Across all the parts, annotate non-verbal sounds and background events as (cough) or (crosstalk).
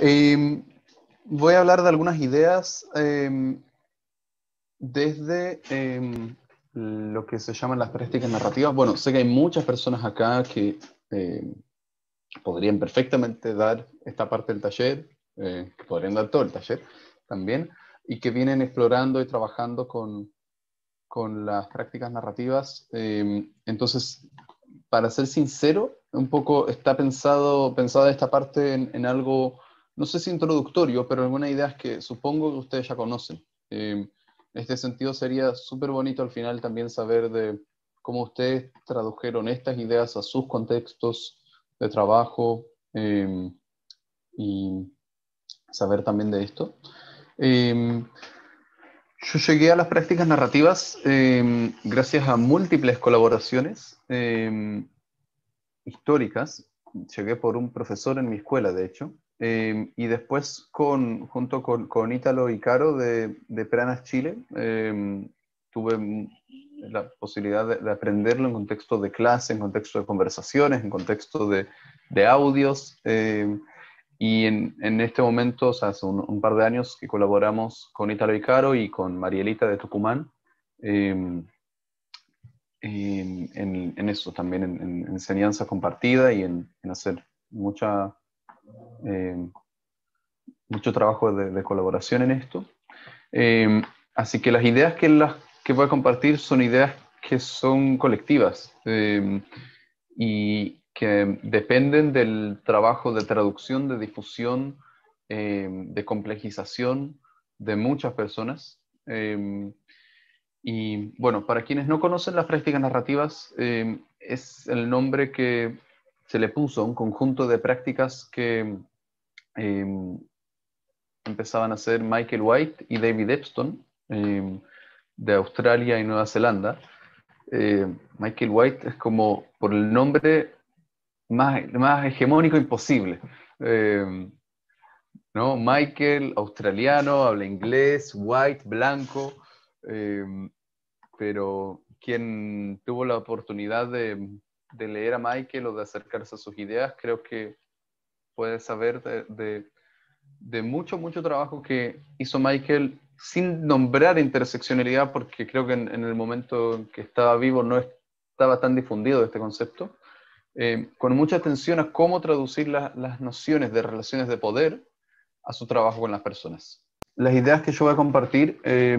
Em, voy a hablar de algunas ideas em, desde em, lo que se llaman las prácticas narrativas. Bueno, sé que hay muchas personas acá que podrían perfectamente dar esta parte del taller, eh, que podrían dar todo el taller también, y que vienen explorando y trabajando con, las prácticas narrativas. entonces, para ser sincero, un poco está pensado, pensada esta parte en algo no sé si introductorio, pero algunas ideas que supongo que ustedes ya conocen. Eh, en este sentido sería súper bonito al final también saber de cómo ustedes tradujeron estas ideas a sus contextos de trabajo eh, y saber también de esto. Eh, yo llegué a las prácticas narrativas gracias a múltiples colaboraciones históricas. Llegué por un profesor en mi escuela, de hecho, Em, y después con, junto con, con Ítalo y Caro de, de Pranas Chile, em, tuve la posibilidad de, aprenderlo en contexto de clase, en contexto de conversaciones, en contexto de, de audios. Em, y en, en, este momento, hace un, par de años que colaboramos con Ítalo y Caro y con Marielita de Tucumán. En, en, eso también, en, en enseñanza compartida y en hacer mucha eh, mucho trabajo de, colaboración en esto. Eh, así que las ideas que, las, que voy a compartir son ideas que son colectivas eh, y que dependen del trabajo de traducción, de difusión, de complejización de muchas personas. y bueno, para quienes no conocen las prácticas narrativas, es el nombre que se le puso un conjunto de prácticas que em, empezaban a hacer Michael White y David Epstone em, de Australia y Nueva Zelanda. Eh, Michael White es como por el nombre más, más hegemónico imposible. Em, ¿no? Michael, australiano, habla inglés, white, blanco, pero quien tuvo la oportunidad de de leer a Michael o de acercarse a sus ideas, creo que puedes saber de, mucho, mucho trabajo que hizo Michael sin nombrar interseccionalidad, porque creo que en, el momento en que estaba vivo no estaba tan difundido este concepto, eh, con mucha atención a cómo traducir las nociones de relaciones de poder a su trabajo con las personas. Las ideas que yo voy a compartir eh,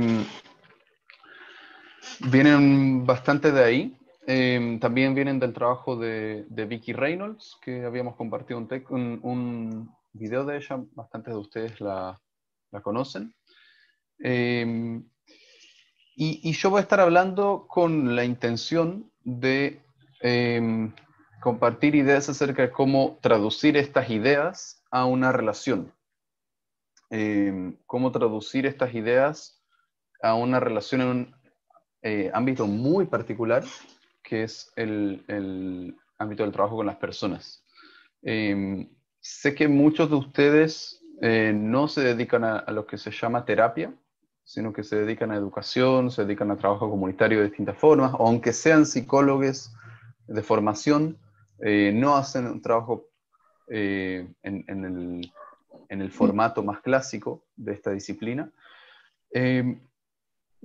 vienen bastante de ahí, Em, también vienen del trabajo de, Vicky Reynolds, que habíamos compartido un, video de ella, bastantes de ustedes la, conocen. Em, y, yo voy a estar hablando con la intención de em, compartir ideas acerca de cómo traducir estas ideas a una relación. cómo traducir estas ideas a una relación en un eh, ámbito muy particular que es el, ámbito del trabajo con las personas. Em, sé que muchos de ustedes eh, no se dedican a, lo que se llama terapia, sino que se dedican a educación, se dedican a trabajo comunitario de distintas formas, o aunque sean psicólogos de formación, eh, no hacen un trabajo eh, en, el, en, el, formato más clásico de esta disciplina. Em,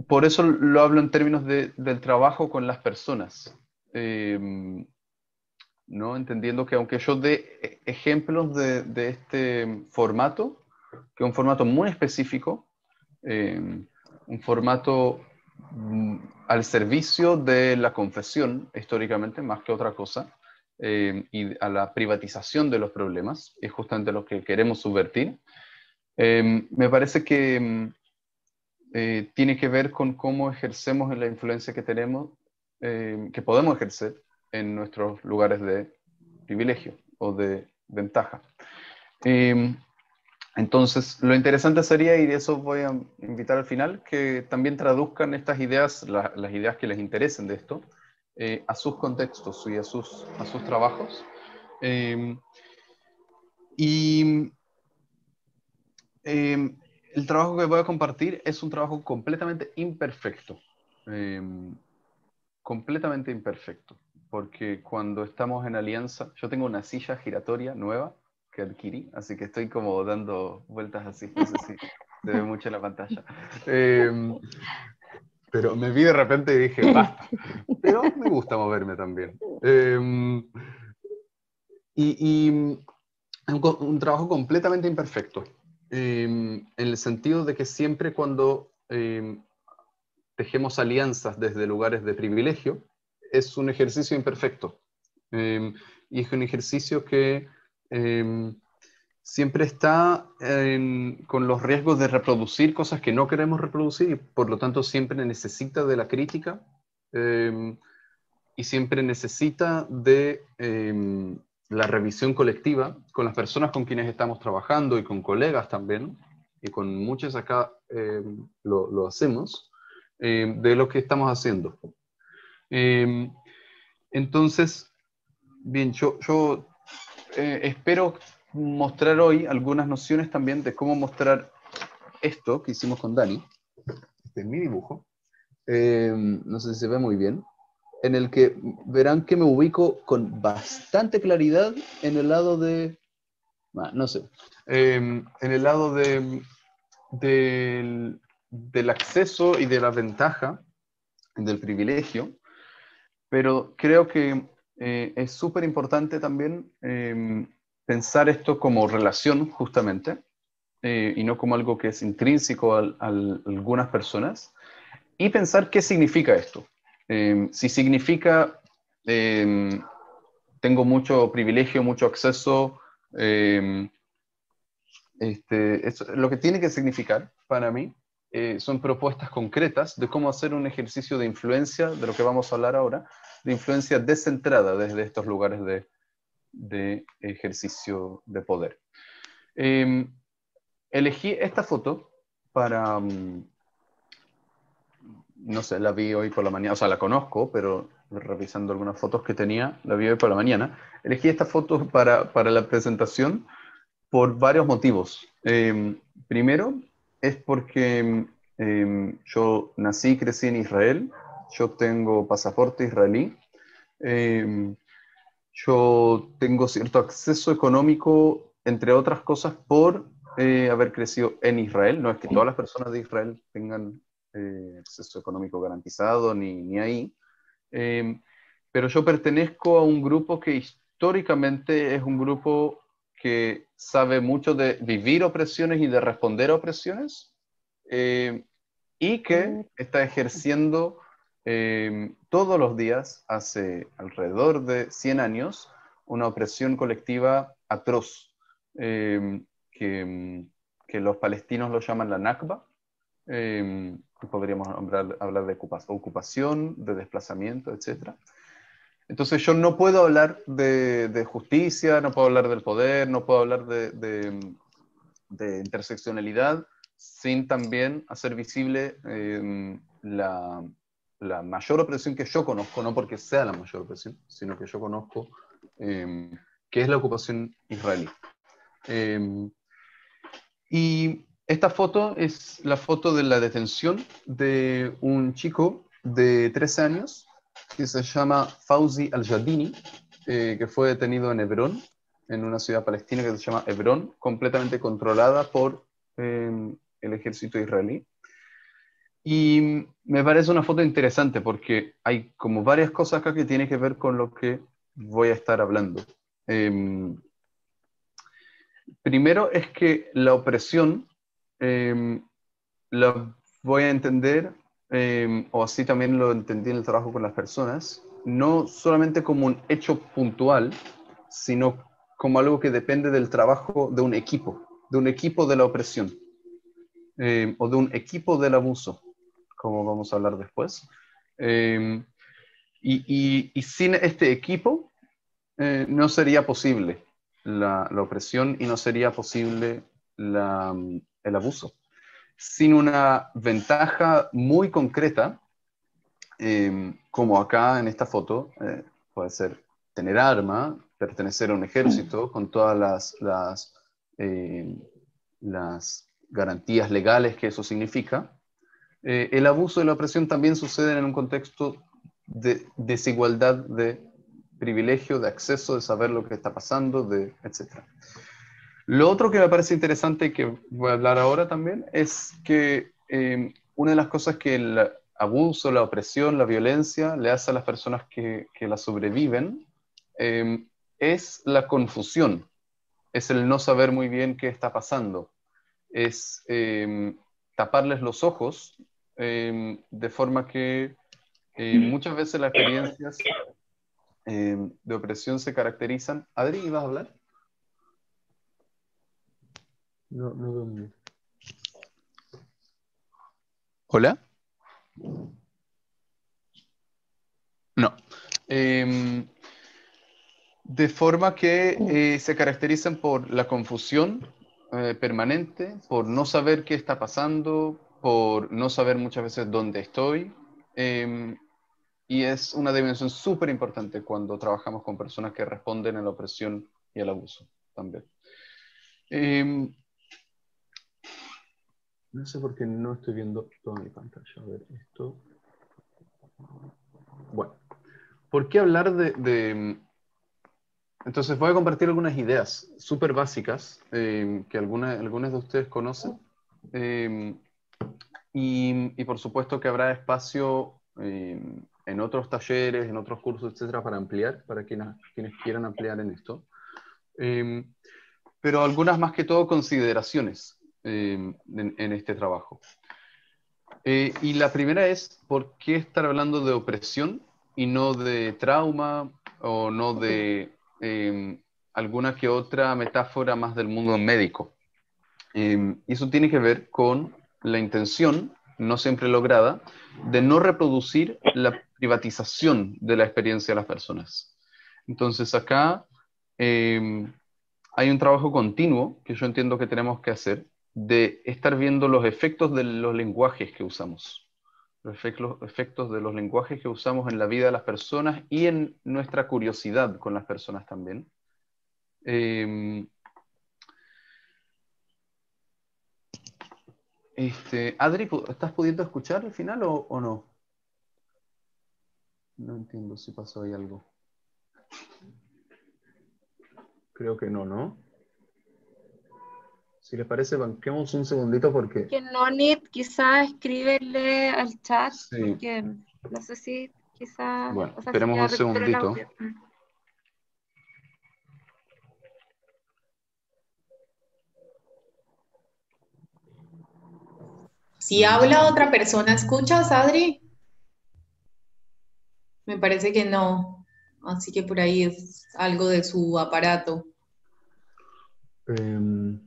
por eso lo hablo en términos de, del trabajo con las personas. Em, ¿no? Entendiendo que aunque yo dé e, ejemplos de, de este formato, que es un formato muy específico, em, un formato mm, al servicio de la confesión históricamente, más que otra cosa, em, y a la privatización de los problemas, es justamente lo que queremos subvertir. me parece que eh, tiene que ver con cómo ejercemos la influencia que tenemos, eh, que podemos ejercer en nuestros lugares de privilegio o de ventaja. Em, entonces, lo interesante sería, y de eso voy a invitar al final, que también traduzcan estas ideas, las ideas que les interesen de esto, eh, a sus contextos y a sus, a sus trabajos. Em, y em, el trabajo que voy a compartir es un trabajo completamente imperfecto. Em, completamente imperfecto. Porque cuando estamos en alianza, yo tengo una silla giratoria nueva que adquirí, así que estoy como dando vueltas así. No sé si se ve mucho en la pantalla. Em, pero me vi de repente y dije, basta. Pero me gusta moverme también. Em, y, es un trabajo completamente imperfecto. Em, en el sentido de que siempre cuando eh, tejemos alianzas desde lugares de privilegio, es un ejercicio imperfecto. Em, y es un ejercicio que siempre está con los riesgos de reproducir cosas que no queremos reproducir y por lo tanto siempre necesita de la crítica y siempre necesita de la revisión colectiva con las personas con quienes estamos trabajando y con colegas también, y con muchos acá eh, lo, hacemos, eh, de lo que estamos haciendo. Eh, entonces, bien, yo, yo espero mostrar hoy algunas nociones también de cómo mostrar esto que hicimos con Dani, este es mi dibujo, no sé si se ve muy bien, en el que verán que me ubico con bastante claridad en el lado de, ah, no sé, em, en el lado de, del, acceso y de la ventaja, del privilegio, pero creo que eh, es súper importante también em, pensar esto como relación justamente eh, y no como algo que es intrínseco a, algunas personas y pensar qué significa esto. Em, si significa, em, tengo mucho privilegio, mucho acceso, em, este, lo que tiene que significar para mí eh, son propuestas concretas de cómo hacer un ejercicio de influencia, de lo que vamos a hablar ahora, de influencia descentrada desde estos lugares de, ejercicio de poder. elegí esta foto para... Mm, no sé, la vi hoy por la mañana, o sea, la conozco, pero revisando algunas fotos que tenía, la vi hoy por la mañana. Elegí esta foto para, la presentación por varios motivos. Em, primero, es porque em, yo nací y crecí en Israel, yo tengo pasaporte israelí, em, yo tengo cierto acceso económico, entre otras cosas, por eh, haber crecido en Israel. No es que todas las personas de Israel tengan acceso eh, pues, económico garantizado ni, ni ahí. Em, pero yo pertenezco a un grupo que históricamente es un grupo que sabe mucho de vivir opresiones y de responder a opresiones em, y que mm. está ejerciendo em, todos los días, hace alrededor de 100 años, una opresión colectiva atroz que, que los palestinos lo llaman la Nakba. Eh, podríamos hablar, hablar de ocupación, de desplazamiento, etc. Entonces yo no puedo hablar de, de, justicia, no puedo hablar del poder, no puedo hablar de, de, interseccionalidad sin también hacer visible em, la, la, mayor opresión que yo conozco, no porque sea la mayor opresión, sino que yo conozco, eh, que es la ocupación israelí. Em, y esta foto es la foto de la detención de un chico de 13 años que se llama Fauzi al-Jadini, eh, que fue detenido en Hebrón, en una ciudad palestina que se llama Hebrón, completamente controlada por em, el ejército israelí. Y me parece una foto interesante porque hay como varias cosas acá que tienen que ver con lo que voy a estar hablando. Em, primero es que la opresión eh, lo voy a entender, em, o así también lo entendí en el trabajo con las personas, no solamente como un hecho puntual, sino como algo que depende del trabajo de un equipo, de un equipo de la opresión em, o de un equipo del abuso, como vamos a hablar después. y, y, sin este equipo eh, no sería posible la, la, opresión y no sería posible la, el abuso, sin una ventaja muy concreta, em, como acá en esta foto, eh, puede ser tener arma, pertenecer a un ejército, mm. con todas las, em, las, garantías legales que eso significa. Eh, el abuso y la opresión también suceden en un contexto de desigualdad de privilegio, de acceso, de saber lo que está pasando, de, etc. Lo otro que me parece interesante que voy a hablar ahora también es que em, una de las cosas que el abuso, la opresión, la violencia le hace a las personas que, la sobreviven em, es la confusión, es el no saber muy bien qué está pasando, es em, taparles los ojos de forma que muchas veces las experiencias de opresión se caracterizan. Adri, ¿vas a hablar? No, no ¿Hola? No. Em, de forma que eh, se caracterizan por la confusión eh, permanente, por no saber qué está pasando, por no saber muchas veces dónde estoy. Em, y es una dimensión súper importante cuando trabajamos con personas que responden a la opresión y al abuso también. Em, no sé por qué no estoy viendo toda mi pantalla. A ver, esto. Bueno, ¿por qué hablar de, Entonces voy a compartir algunas ideas súper básicas eh, que algunas, algunas de ustedes conocen. Eh, y, por supuesto que habrá espacio eh, en otros talleres, en otros cursos, etcétera, para ampliar, para quienes, quienes quieran ampliar en esto. pero algunas más que todo consideraciones Em, en, este trabajo. Eh, y la primera es, ¿por qué estar hablando de opresión y no de trauma o no de em, alguna que otra metáfora más del mundo médico? Em, eso tiene que ver con la intención, no siempre lograda, de no reproducir la privatización de la experiencia de las personas. Entonces acá hay un trabajo continuo que yo entiendo que tenemos que hacer de estar viendo los efectos de los lenguajes que usamos, los efectos de los lenguajes que usamos en la vida de las personas y en nuestra curiosidad con las personas también. Em, este, Adri, ¿estás pudiendo escuchar al final o, o no? No entiendo si pasó ahí algo. Creo que no, ¿no? Si les parece, banquemos un segundito porque... Que Nonit quizá escríbele al chat, porque no sé si quizá... Bueno, esperemos un segundito. Si habla otra persona, ¿escuchas, Adri? Me parece que no. Así que por ahí es algo de su aparato. Em,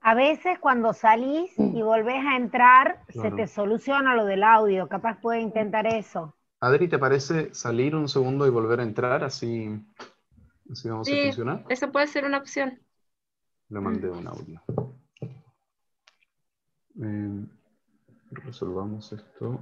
a veces cuando salís y volvés a entrar, se te soluciona lo del audio. Capaz puede intentar eso. Adri, ¿te parece salir un segundo y volver a entrar? Así, así vamos a funcionar. eso puede ser una opción. Le mandé un audio. Em, resolvamos esto.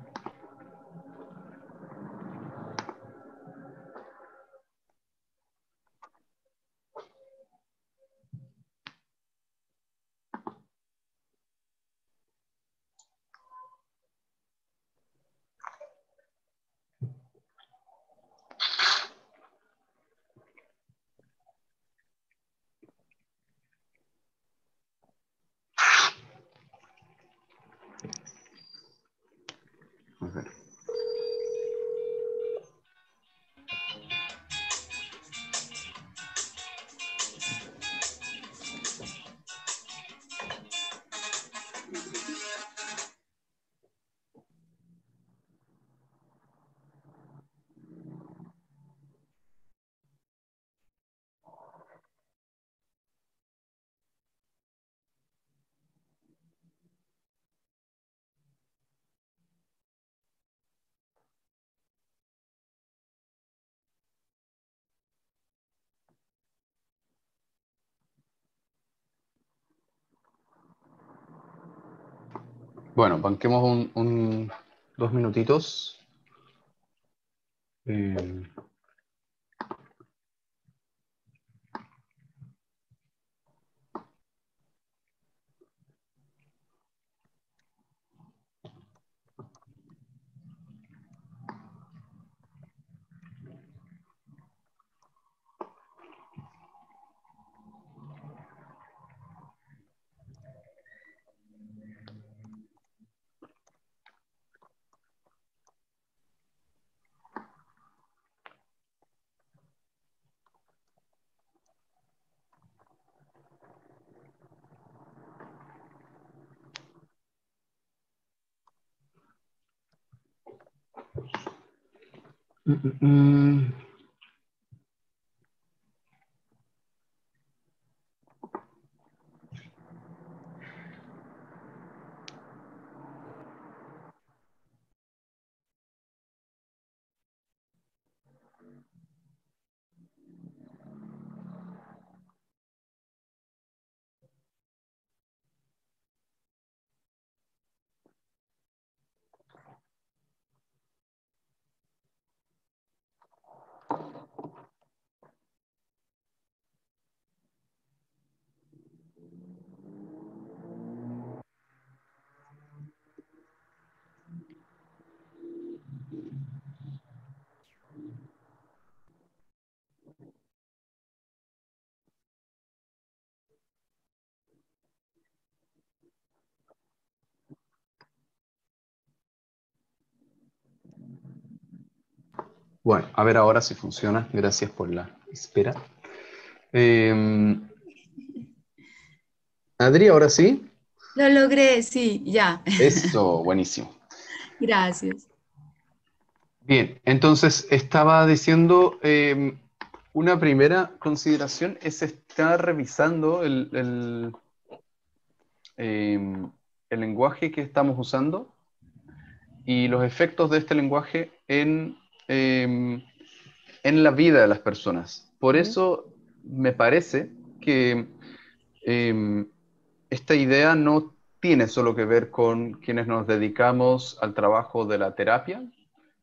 Bueno, banquemos un, dos minutitos. Eh, Mm-mm-mm Bueno, a ver ahora si funciona. Gracias por la espera. Em, Adri, ¿ahora sí? Lo logré, sí, ya. Eso, (laughs) buenísimo. Gracias. Bien, entonces estaba diciendo, em, una primera consideración es estar revisando em, el lenguaje que estamos usando y los efectos de este lenguaje en Em, en la vida de las personas. Por eso me parece que em, esta idea no tiene solo que ver con quienes nos dedicamos al trabajo de la terapia,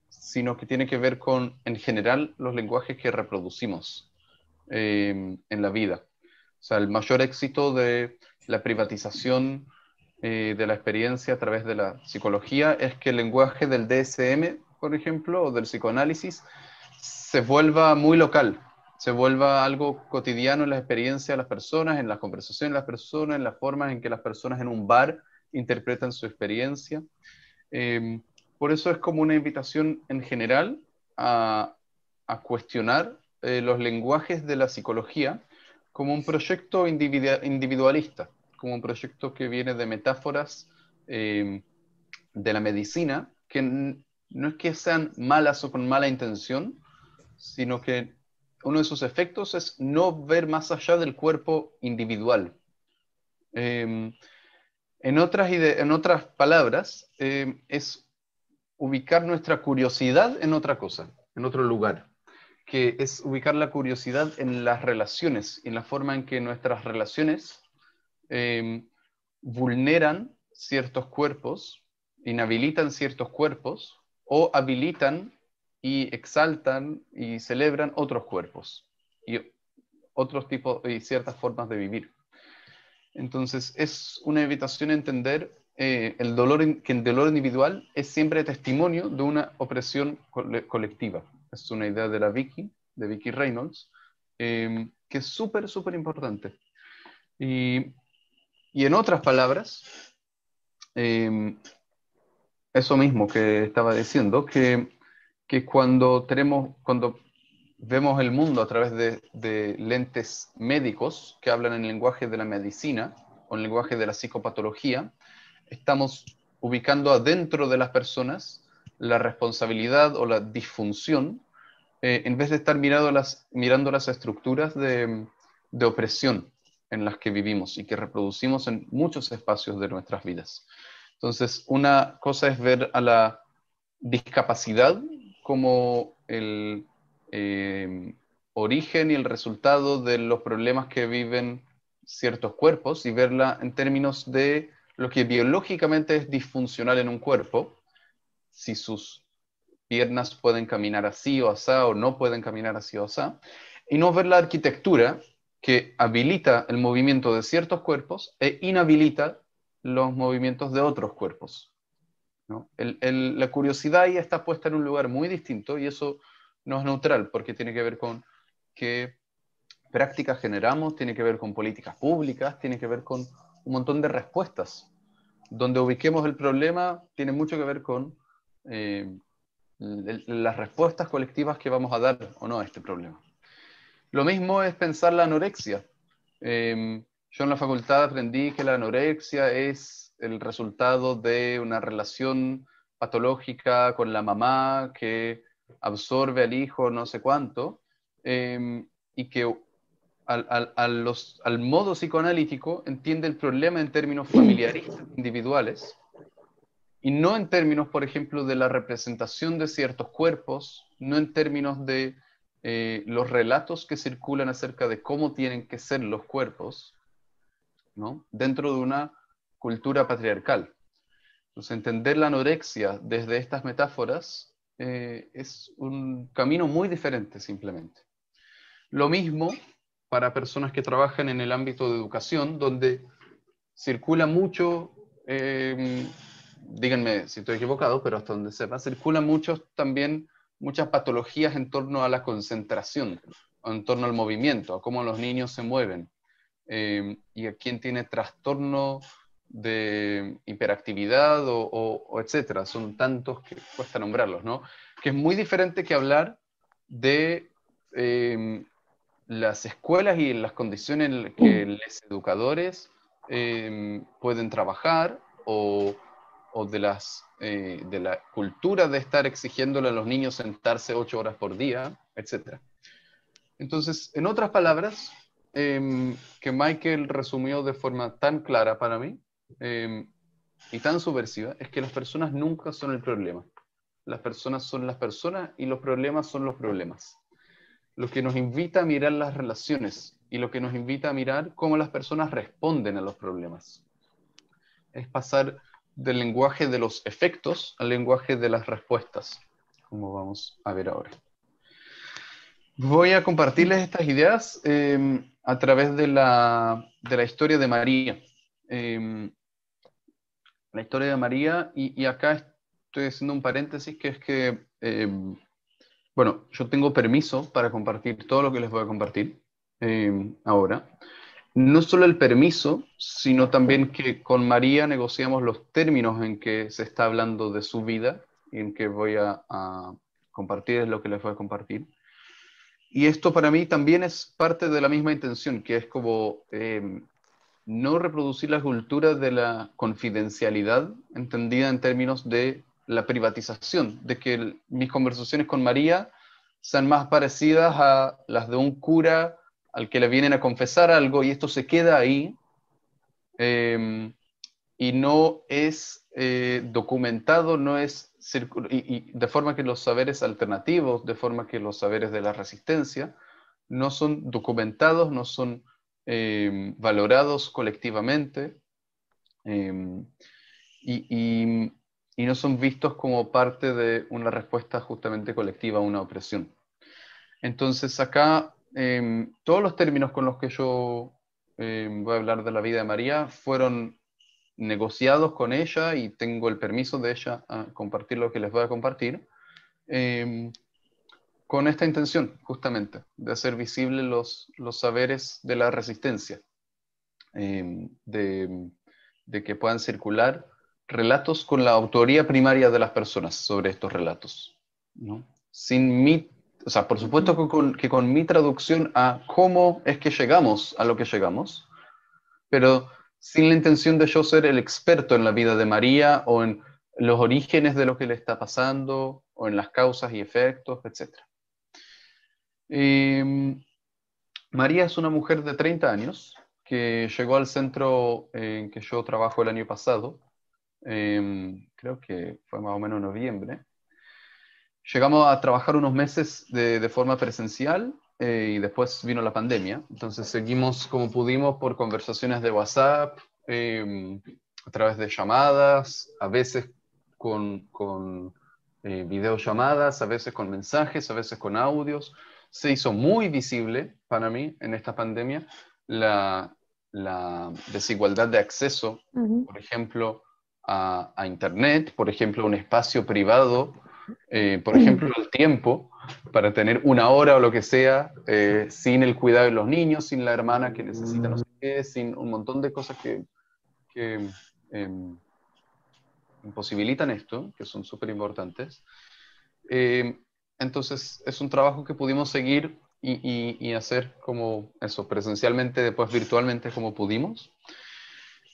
sino que tiene que ver con, en general, los lenguajes que reproducimos em, en la vida. O sea, el mayor éxito de la privatización eh, de la experiencia a través de la psicología es que el lenguaje del DSM por ejemplo, o del psicoanálisis, se vuelva muy local, se vuelva algo cotidiano en las experiencias de las personas, en las conversaciones de las personas, en las formas en que las personas en un bar interpretan su experiencia. Em, por eso es como una invitación en general a, a cuestionar eh, los lenguajes de la psicología como un proyecto individualista, como un proyecto que viene de metáforas em, de la medicina, que no es que sean malas o con mala intención, sino que uno de sus efectos es no ver más allá del cuerpo individual. Em, en, otras en otras palabras, em, es ubicar nuestra curiosidad en otra cosa, en otro lugar, que es ubicar la curiosidad en las relaciones, en la forma en que nuestras relaciones em, vulneran ciertos cuerpos, inhabilitan ciertos cuerpos o habilitan y exaltan y celebran otros cuerpos y otros tipos y ciertas formas de vivir. Entonces, es una invitación a entender eh, el dolor, que el dolor individual es siempre testimonio de una opresión colectiva. Es una idea de la Vicky, de Vicky Reynolds, em, que es súper, súper importante. Y, y, en otras palabras, em, eso mismo que estaba diciendo, que, cuando, tenemos, cuando vemos el mundo a través de, lentes médicos que hablan en lenguaje de la medicina o en lenguaje de la psicopatología, estamos ubicando adentro de las personas la responsabilidad o la disfunción, eh, en vez de estar mirando las, mirando las estructuras de opresión en las que vivimos y que reproducimos en muchos espacios de nuestras vidas. Entonces, una cosa es ver a la discapacidad como el em, origen y el resultado de los problemas que viven ciertos cuerpos y verla en términos de lo que biológicamente es disfuncional en un cuerpo, si sus piernas pueden caminar así o asá o no pueden caminar así o asá, y no ver la arquitectura que habilita el movimiento de ciertos cuerpos e inhabilita los movimientos de otros cuerpos. la curiosidad ya está puesta en un lugar muy distinto y eso no es neutral porque tiene que ver con qué prácticas generamos, tiene que ver con políticas públicas, tiene que ver con un montón de respuestas. Donde ubiquemos el problema tiene mucho que ver con eh, las respuestas colectivas que vamos a dar o no a este problema. Lo mismo es pensar la anorexia. Em, yo en la facultad aprendí que la anorexia es el resultado de una relación patológica con la mamá que absorbe al hijo no sé cuánto, em, y que al, modo psicoanalítico entiende el problema en términos familiaristas (clears throat) individuales y no en términos, por ejemplo, de la representación de ciertos cuerpos, no en términos de eh, los relatos que circulan acerca de cómo tienen que ser los cuerpos, dentro de una cultura patriarcal. Entonces, entender la anorexia desde estas metáforas eh, es un camino muy diferente simplemente. Lo mismo para personas que trabajan en el ámbito de educación, donde circula mucho, em, díganme si estoy equivocado, pero hasta donde sepa, circulan muchos también muchas patologías en torno a la concentración, en torno al movimiento, a cómo los niños se mueven, Em, y a quien tiene trastorno de hiperactividad o, etcétera. Son tantos que cuesta nombrarlos, ¿no? Que es muy diferente que hablar de em, las escuelas y las condiciones en las que mm. los educadores em, pueden trabajar o, de, las, eh, de la cultura de estar exigiéndole a los niños sentarse ocho horas por día, etcétera. Entonces, en otras palabras, Em, que Michael resumió de forma tan clara para mí em, y tan subversiva es que las personas nunca son el problema. Las personas son las personas y los problemas son los problemas. Lo que nos invita a mirar las relaciones y lo que nos invita a mirar cómo las personas responden a los problemas. Es pasar del lenguaje de los efectos al lenguaje de las respuestas, como vamos a ver ahora. Voy a compartirles estas ideas. Eh, a través de la, historia de María. Em, la historia de María, y, acá estoy haciendo un paréntesis que es que, em, bueno, yo tengo permiso para compartir todo lo que les voy a compartir em, ahora. No solo el permiso, sino también que con María negociamos los términos en que se está hablando de su vida, y en que voy a, a compartir lo que les voy a compartir. Y esto para mí también es parte de la misma intención, que es como em, no reproducir la cultura de la confidencialidad, entendida en términos de la privatización, de que mis conversaciones con María sean más parecidas a las de un cura al que le vienen a confesar algo y esto se queda ahí em, y no es eh, documentado, no es y, de forma que los saberes alternativos, de forma que los saberes de la resistencia, no son documentados, no son em, valorados colectivamente em, y, no son vistos como parte de una respuesta justamente colectiva a una opresión. Entonces acá em, todos los términos con los que yo voy a hablar de la vida de María fueron negociados con ella y tengo el permiso de ella a compartir lo que les voy a compartir, em, con esta intención justamente de hacer visibles los, los saberes de la resistencia, em, de, que puedan circular relatos con la autoría primaria de las personas sobre estos relatos. Sin mi, por supuesto que con, que con mi traducción a cómo es que llegamos a lo que llegamos, pero sin la intención de yo ser el experto en la vida de María o en los orígenes de lo que le está pasando o en las causas y efectos, etc. Em, María es una mujer de 30 años que llegó al centro en que yo trabajo el año pasado, em, creo que fue más o menos noviembre. Llegamos a trabajar unos meses de forma presencial eh, y después vino la pandemia. Entonces seguimos como pudimos por conversaciones de WhatsApp, em, a través de llamadas, a veces con, con eh, videollamadas, a veces con mensajes, a veces con audios. Se hizo muy visible para mí en esta pandemia la, desigualdad de acceso, por ejemplo, a, Internet, por ejemplo, un espacio privado, eh, por ejemplo, al tiempo para tener una hora o lo que sea, eh, sin el cuidado de los niños, sin la hermana que necesita no sé qué, sin un montón de cosas que, em, imposibilitan esto, que son súper importantes. Em, entonces, es un trabajo que pudimos seguir y, hacer como eso, presencialmente, después virtualmente como pudimos.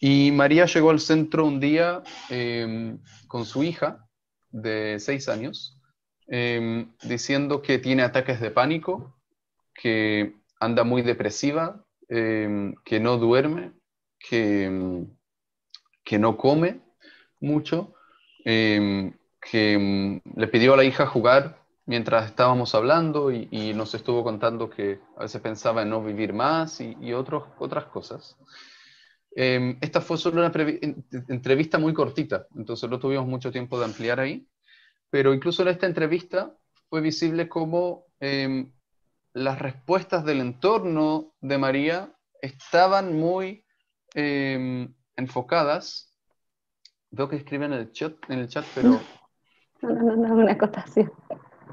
Y María llegó al centro un día em, con su hija de seis años, Em, diciendo que tiene ataques de pánico, que anda muy depresiva, em, que no duerme, que, em, que no come mucho, que le pidió a la hija jugar mientras estábamos hablando y, nos estuvo contando que a veces pensaba en no vivir más y, otros, otras cosas. esta fue solo una entrevista muy cortita, entonces no tuvimos mucho tiempo de ampliar ahí, pero incluso en esta entrevista fue visible cómo em, las respuestas del entorno de María estaban muy em, enfocadas. Veo que escriben en el chat, en el chat pero... (laughs) No, no, no, no una acotación.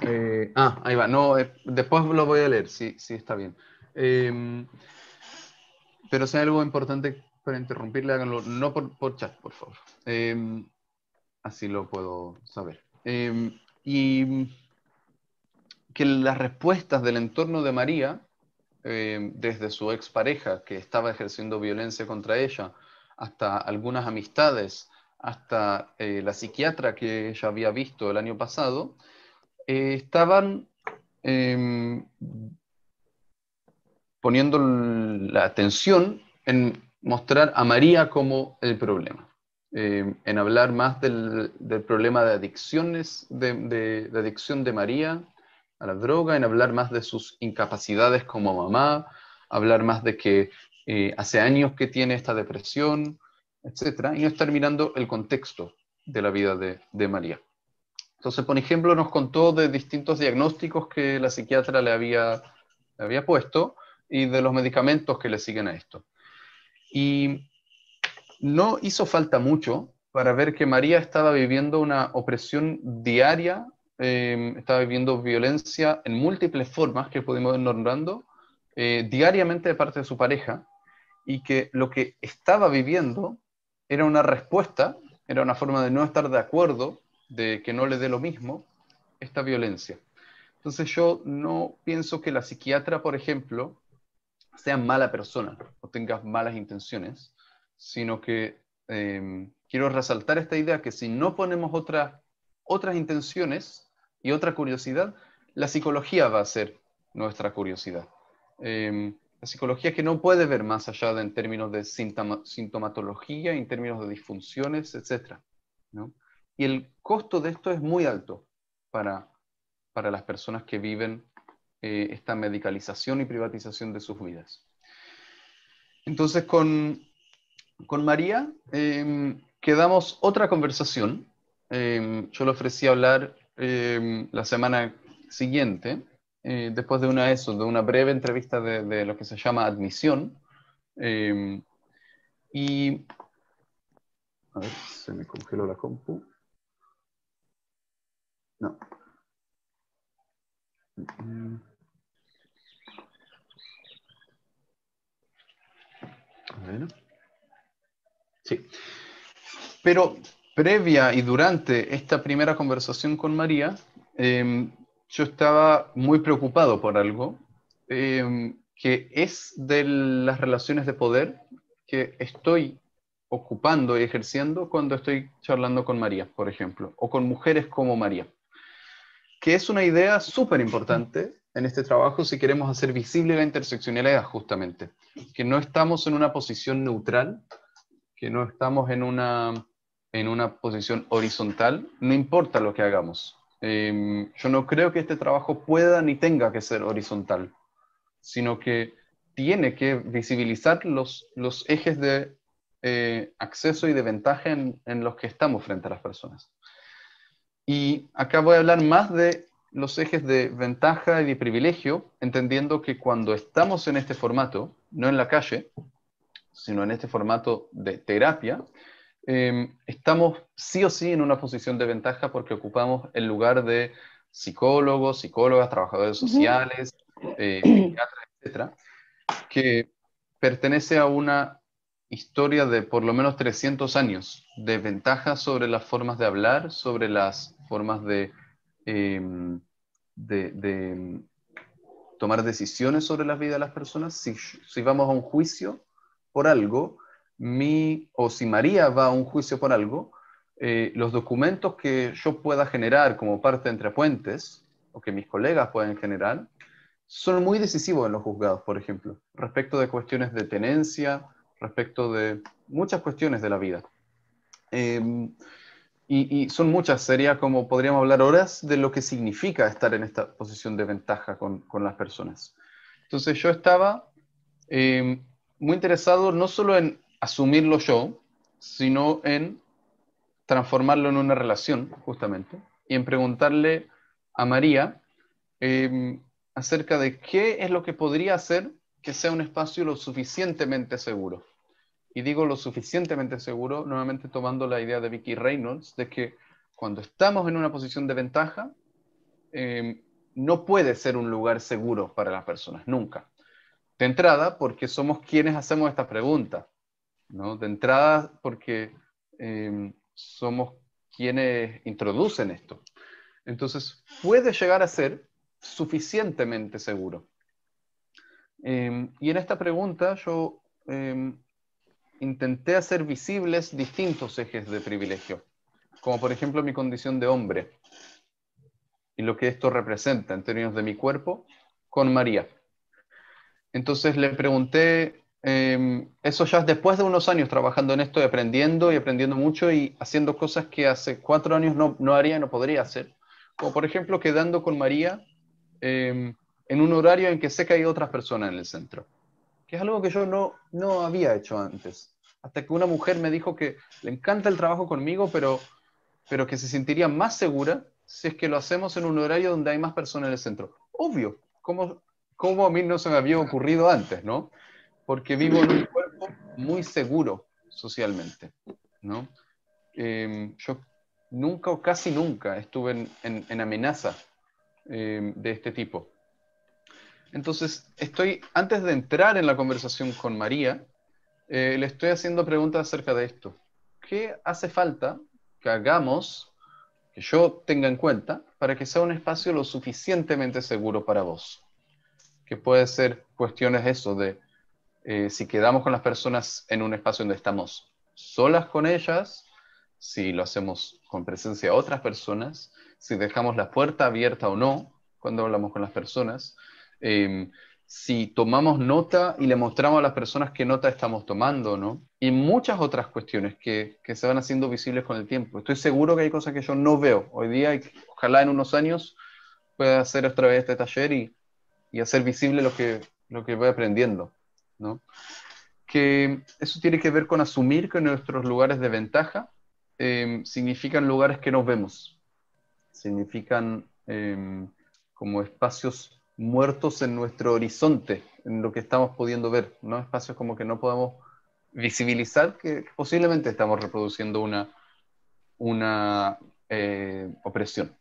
Eh, ah, ahí va. No, eh, después lo voy a leer, sí, sí está bien. Em, pero si hay algo importante para interrumpirle, háganlo, no por, por chat, por favor. así lo puedo saber. Em, y que las respuestas del entorno de María, em, desde su expareja que estaba ejerciendo violencia contra ella, hasta algunas amistades, hasta eh, la psiquiatra que ella había visto el año pasado, eh, estaban em, poniendo la atención en mostrar a María como el problema. Eh, en hablar más del, problema de adicciones, de, adicción de María a la droga, en hablar más de sus incapacidades como mamá, hablar más de que eh, hace años que tiene esta depresión, etc. Y no estar mirando el contexto de la vida de, María. Entonces, por ejemplo, nos contó de distintos diagnósticos que la psiquiatra le había, le había puesto y de los medicamentos que le siguen a esto. Y no hizo falta mucho para ver que María estaba viviendo una opresión diaria, em, estaba viviendo violencia en múltiples formas que pudimos ir eh, diariamente de parte de su pareja, y que lo que estaba viviendo era una respuesta, era una forma de no estar de acuerdo, de que no le dé lo mismo, esta violencia. Entonces yo no pienso que la psiquiatra, por ejemplo, sea mala persona o tenga malas intenciones sino que em, quiero resaltar esta idea que si no ponemos otras intenciones y otra curiosidad, la psicología va a ser nuestra curiosidad. Em, la psicología que no puede ver más allá en términos de sintomatología, en términos de disfunciones, etc. Y el costo de esto es muy alto para, las personas que viven eh, esta medicalización y privatización de sus vidas. Entonces, con, con María em, quedamos otra conversación. Em, yo le ofrecí hablar em, la semana siguiente, eh, después de una, eso, de una breve entrevista de, lo que se llama admisión. y. A ver, se me congeló la compu. No. Mm. A Sí. Pero previa y durante esta primera conversación con María, em, yo estaba muy preocupado por algo, em, que es de las relaciones de poder que estoy ocupando y ejerciendo cuando estoy charlando con María, por ejemplo, o con mujeres como María, que es una idea súper importante en este trabajo si queremos hacer visible la interseccionalidad justamente, que no estamos en una posición neutral, que no estamos en una, en una posición horizontal, no importa lo que hagamos. Em, yo no creo que este trabajo pueda ni tenga que ser horizontal, sino que tiene que visibilizar los, los ejes de eh, acceso y de ventaja en, en los que estamos frente a las personas. Y acá voy a hablar más de los ejes de ventaja y de privilegio, entendiendo que cuando estamos en este formato, no en la calle, sino en este formato de terapia, em, estamos sí o sí en una posición de ventaja porque ocupamos el lugar de psicólogos, psicólogas, trabajadores sociales, eh, psiquiatras, etcétera, que pertenece a una historia de por lo menos 300 años de ventaja sobre las formas de hablar, sobre las formas de, em, de, em, tomar decisiones sobre la vida de las personas. si, vamos a un juicio, por algo, mi, o si María va a un juicio por algo, eh, los documentos que yo pueda generar como parte entre puentes, o que mis colegas puedan generar, son muy decisivos en los juzgados, por ejemplo, respecto de cuestiones de tenencia, respecto de muchas cuestiones de la vida. Em, y, son muchas, sería como podríamos hablar horas de lo que significa estar en esta posición de ventaja con, las personas. Entonces yo estaba em, muy interesado no solo en asumirlo yo, sino en transformarlo en una relación, justamente, y en preguntarle a María em, acerca de qué es lo que podría hacer que sea un espacio lo suficientemente seguro. Y digo lo suficientemente seguro, nuevamente tomando la idea de Vicky Reynolds, de que cuando estamos en una posición de ventaja, em, no puede ser un lugar seguro para las personas, nunca. De entrada, porque somos quienes hacemos esta pregunta, ¿no? De entrada, porque em, somos quienes introducen esto. Entonces, puede llegar a ser suficientemente seguro. Em, y en esta pregunta yo em, intenté hacer visibles distintos ejes de privilegio, como por ejemplo mi condición de hombre y lo que esto representa en términos de mi cuerpo con María. Entonces le pregunté, em, eso ya después de unos años trabajando en esto aprendiendo y aprendiendo mucho y haciendo cosas que hace cuatro años no, haría no podría hacer. Como por ejemplo quedando con María em, en un horario en que sé que hay otras personas en el centro, que es algo que yo no, no había hecho antes. Hasta que una mujer me dijo que le encanta el trabajo conmigo, pero, pero que se sentiría más segura si es que lo hacemos en un horario donde hay más personas en el centro. Obvio, ¿cómo, cómo a mí no se me había ocurrido antes, ¿no? Porque vivo en un cuerpo muy seguro socialmente, ¿no? Em, yo nunca o casi nunca estuve en, amenaza em, de este tipo. Entonces, estoy, antes de entrar en la conversación con María, eh, le estoy haciendo preguntas acerca de esto. ¿Qué hace falta que hagamos, que yo tenga en cuenta, para que sea un espacio lo suficientemente seguro para vos? que puede ser cuestiones eso, de eh, si quedamos con las personas en un espacio donde estamos solas con ellas, si lo hacemos con presencia de otras personas, si dejamos la puerta abierta o no cuando hablamos con las personas, em, si tomamos nota y le mostramos a las personas qué nota estamos tomando, ¿no? Y muchas otras cuestiones que, que, se van haciendo visibles con el tiempo. Estoy seguro que hay cosas que yo no veo hoy día y ojalá en unos años pueda hacer otra vez este taller y, y hacer visible lo que, lo que voy aprendiendo, ¿no? Que eso tiene que ver con asumir que nuestros lugares de ventaja em, significan lugares que no vemos, significan em, como espacios muertos en nuestro horizonte, en lo que estamos pudiendo ver, ¿no? Espacios como que no podemos visibilizar que posiblemente estamos reproduciendo una, una eh, opresión.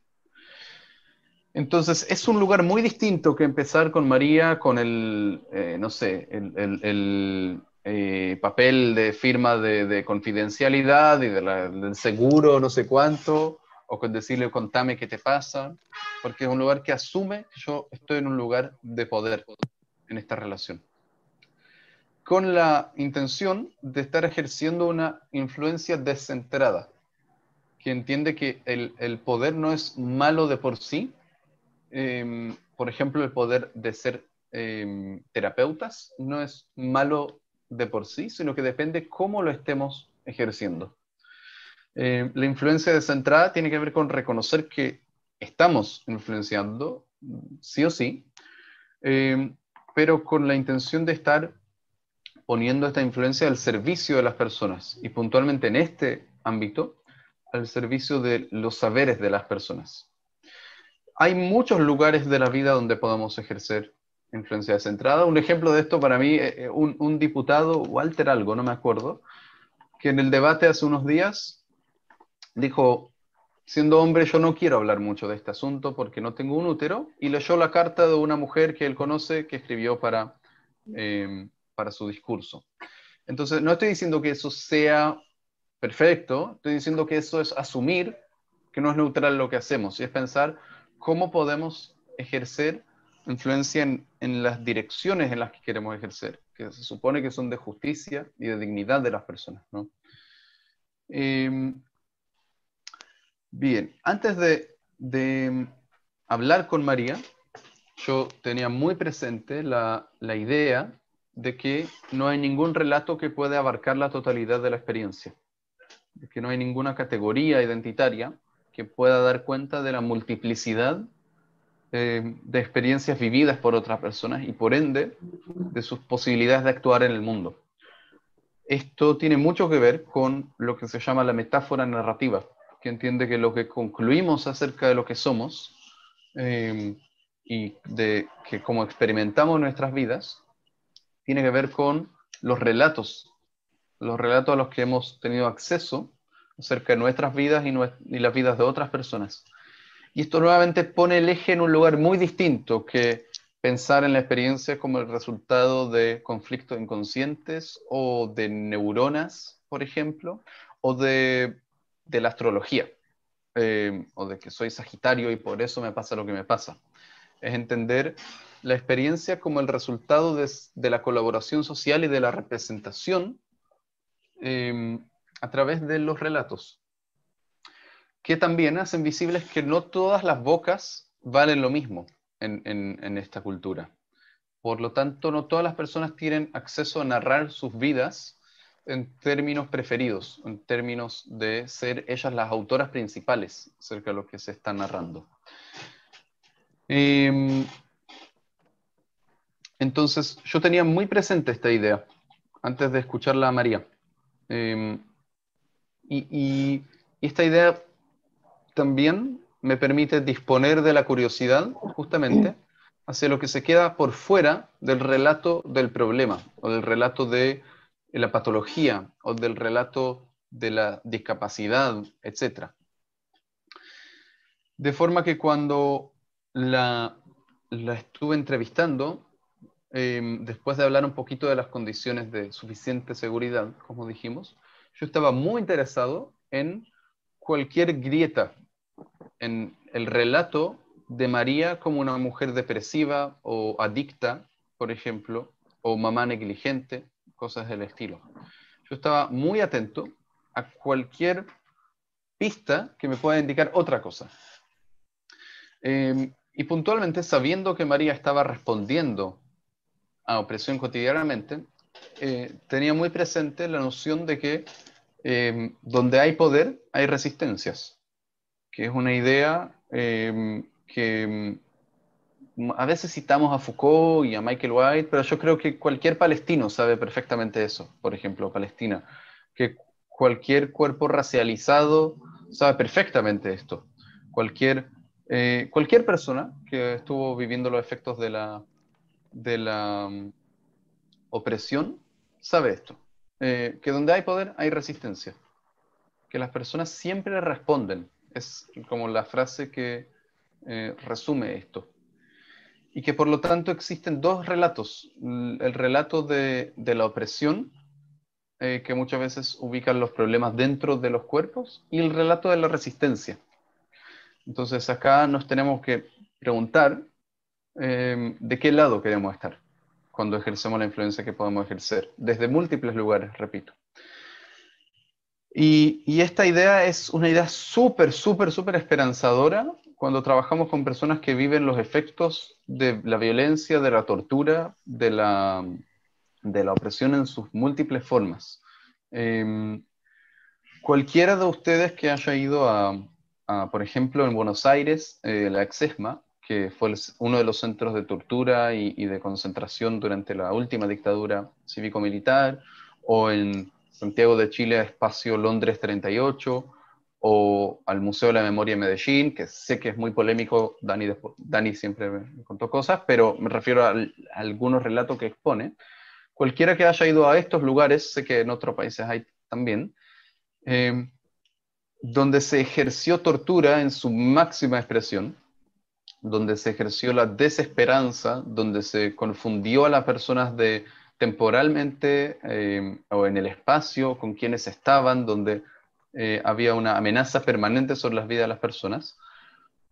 Entonces, es un lugar muy distinto que empezar con María, con el, eh, no sé, el, el, eh, papel de firma de, confidencialidad y del seguro, no sé cuánto, o con decirle, contame qué te pasa, porque es un lugar que asume que yo estoy en un lugar de poder en esta relación con la intención de estar ejerciendo una influencia descentrada, que entiende que el, el, poder no es malo de por sí, Em, por ejemplo, el poder de ser em, terapeutas no es malo de por sí, sino que depende cómo lo estemos ejerciendo. Em, la influencia descentrada tiene que ver con reconocer que estamos influenciando, sí o sí, pero con la intención de estar poniendo esta influencia al servicio de las personas y puntualmente en este ámbito, al servicio de los saberes de las personas hay muchos lugares de la vida donde podemos ejercer influencia centrada. Un ejemplo de esto para mí, eh, eh, un, un diputado, Walter Algo, no me acuerdo, que en el debate hace unos días dijo, siendo hombre yo no quiero hablar mucho de este asunto porque no tengo un útero, y leyó la carta de una mujer que él conoce que escribió para, em, para su discurso. Entonces, no estoy diciendo que eso sea perfecto, estoy diciendo que eso es asumir que no es neutral lo que hacemos, y es pensar cómo podemos ejercer influencia en, las direcciones en las que queremos ejercer, que se supone que son de justicia y de dignidad de las personas. ¿no? Em, bien, antes de, hablar con María, yo tenía muy presente la, la idea de que no hay ningún relato que pueda abarcar la totalidad de la experiencia, de que no hay ninguna categoría identitaria que pueda dar cuenta de la multiplicidad eh, de experiencias vividas por otras personas y por ende de sus posibilidades de actuar en el mundo. Esto tiene mucho que ver con lo que se llama la metáfora narrativa, que entiende que lo que concluimos acerca de lo que somos eh, y de que como experimentamos nuestras vidas, tiene que ver con los relatos, los relatos a los que hemos tenido acceso acerca de nuestras vidas y, las vidas de otras personas. Y esto nuevamente pone el eje en un lugar muy distinto que pensar en la experiencia como el resultado de conflictos inconscientes o de neuronas, por ejemplo, o de, la astrología, eh, o de que soy Sagitario y por eso me pasa lo que me pasa. Es entender la experiencia como el resultado de, la colaboración social y de la representación em, a través de los relatos, que también hacen visibles que no todas las bocas valen lo mismo en, esta cultura. Por lo tanto, no todas las personas tienen acceso a narrar sus vidas en términos preferidos, en términos de ser ellas las autoras principales acerca de lo que se está narrando. Em, entonces, yo tenía muy presente esta idea antes de escucharla a María. Em, y, esta idea también me permite disponer de la curiosidad justamente hacia lo que se queda por fuera del relato del problema o del relato de la patología o del relato de la discapacidad, etc. De forma que cuando la, estuve entrevistando, em, después de hablar un poquito de las condiciones de suficiente seguridad, como dijimos, yo estaba muy interesado en cualquier grieta en el relato de María como una mujer depresiva o adicta, por ejemplo, o mamá negligente, cosas del estilo. Yo estaba muy atento a cualquier pista que me pueda indicar otra cosa. Em, y puntualmente, sabiendo que María estaba respondiendo a opresión cotidianamente, eh, tenía muy presente la noción de que eh, donde hay poder hay resistencias, que es una idea eh, que mm, a veces citamos a Foucault y a Michael White, pero yo creo que cualquier palestino sabe perfectamente eso, por ejemplo, Palestina, que cualquier cuerpo racializado sabe perfectamente esto. Cualquier, cualquier persona que estuvo viviendo los efectos de la, de la mm, opresión sabe esto, eh, que donde hay poder hay resistencia, que las personas siempre responden, es como la frase que eh, resume esto, y que por lo tanto existen dos relatos, el relato de, la opresión, eh, que muchas veces ubican los problemas dentro de los cuerpos, y el relato de la resistencia. Entonces acá nos tenemos que preguntar de qué lado queremos estar cuando ejercemos la influencia que podemos ejercer, desde múltiples lugares, repito. Y, esta idea es una idea súper, súper, súper esperanzadora cuando trabajamos con personas que viven los efectos de la violencia, de la tortura, de la, de la opresión en sus múltiples formas. Em, cualquiera de ustedes que haya ido a, por ejemplo, en Buenos Aires, la eh, la Exesma, que fue uno de los centros de tortura y, de concentración durante la última dictadura cívico-militar, o en Santiago de Chile, Espacio Londres 38, o al Museo de la Memoria de Medellín, que sé que es muy polémico, Dani, Dani siempre me contó cosas, pero me refiero a, algunos relatos que expone. Cualquiera que haya ido a estos lugares, sé que en otros países hay también, eh, donde se ejerció tortura en su máxima expresión, donde se ejerció la desesperanza, donde se confundió a las personas de temporalmente eh, o en el espacio con quienes estaban, donde eh, había una amenaza permanente sobre las vidas de las personas.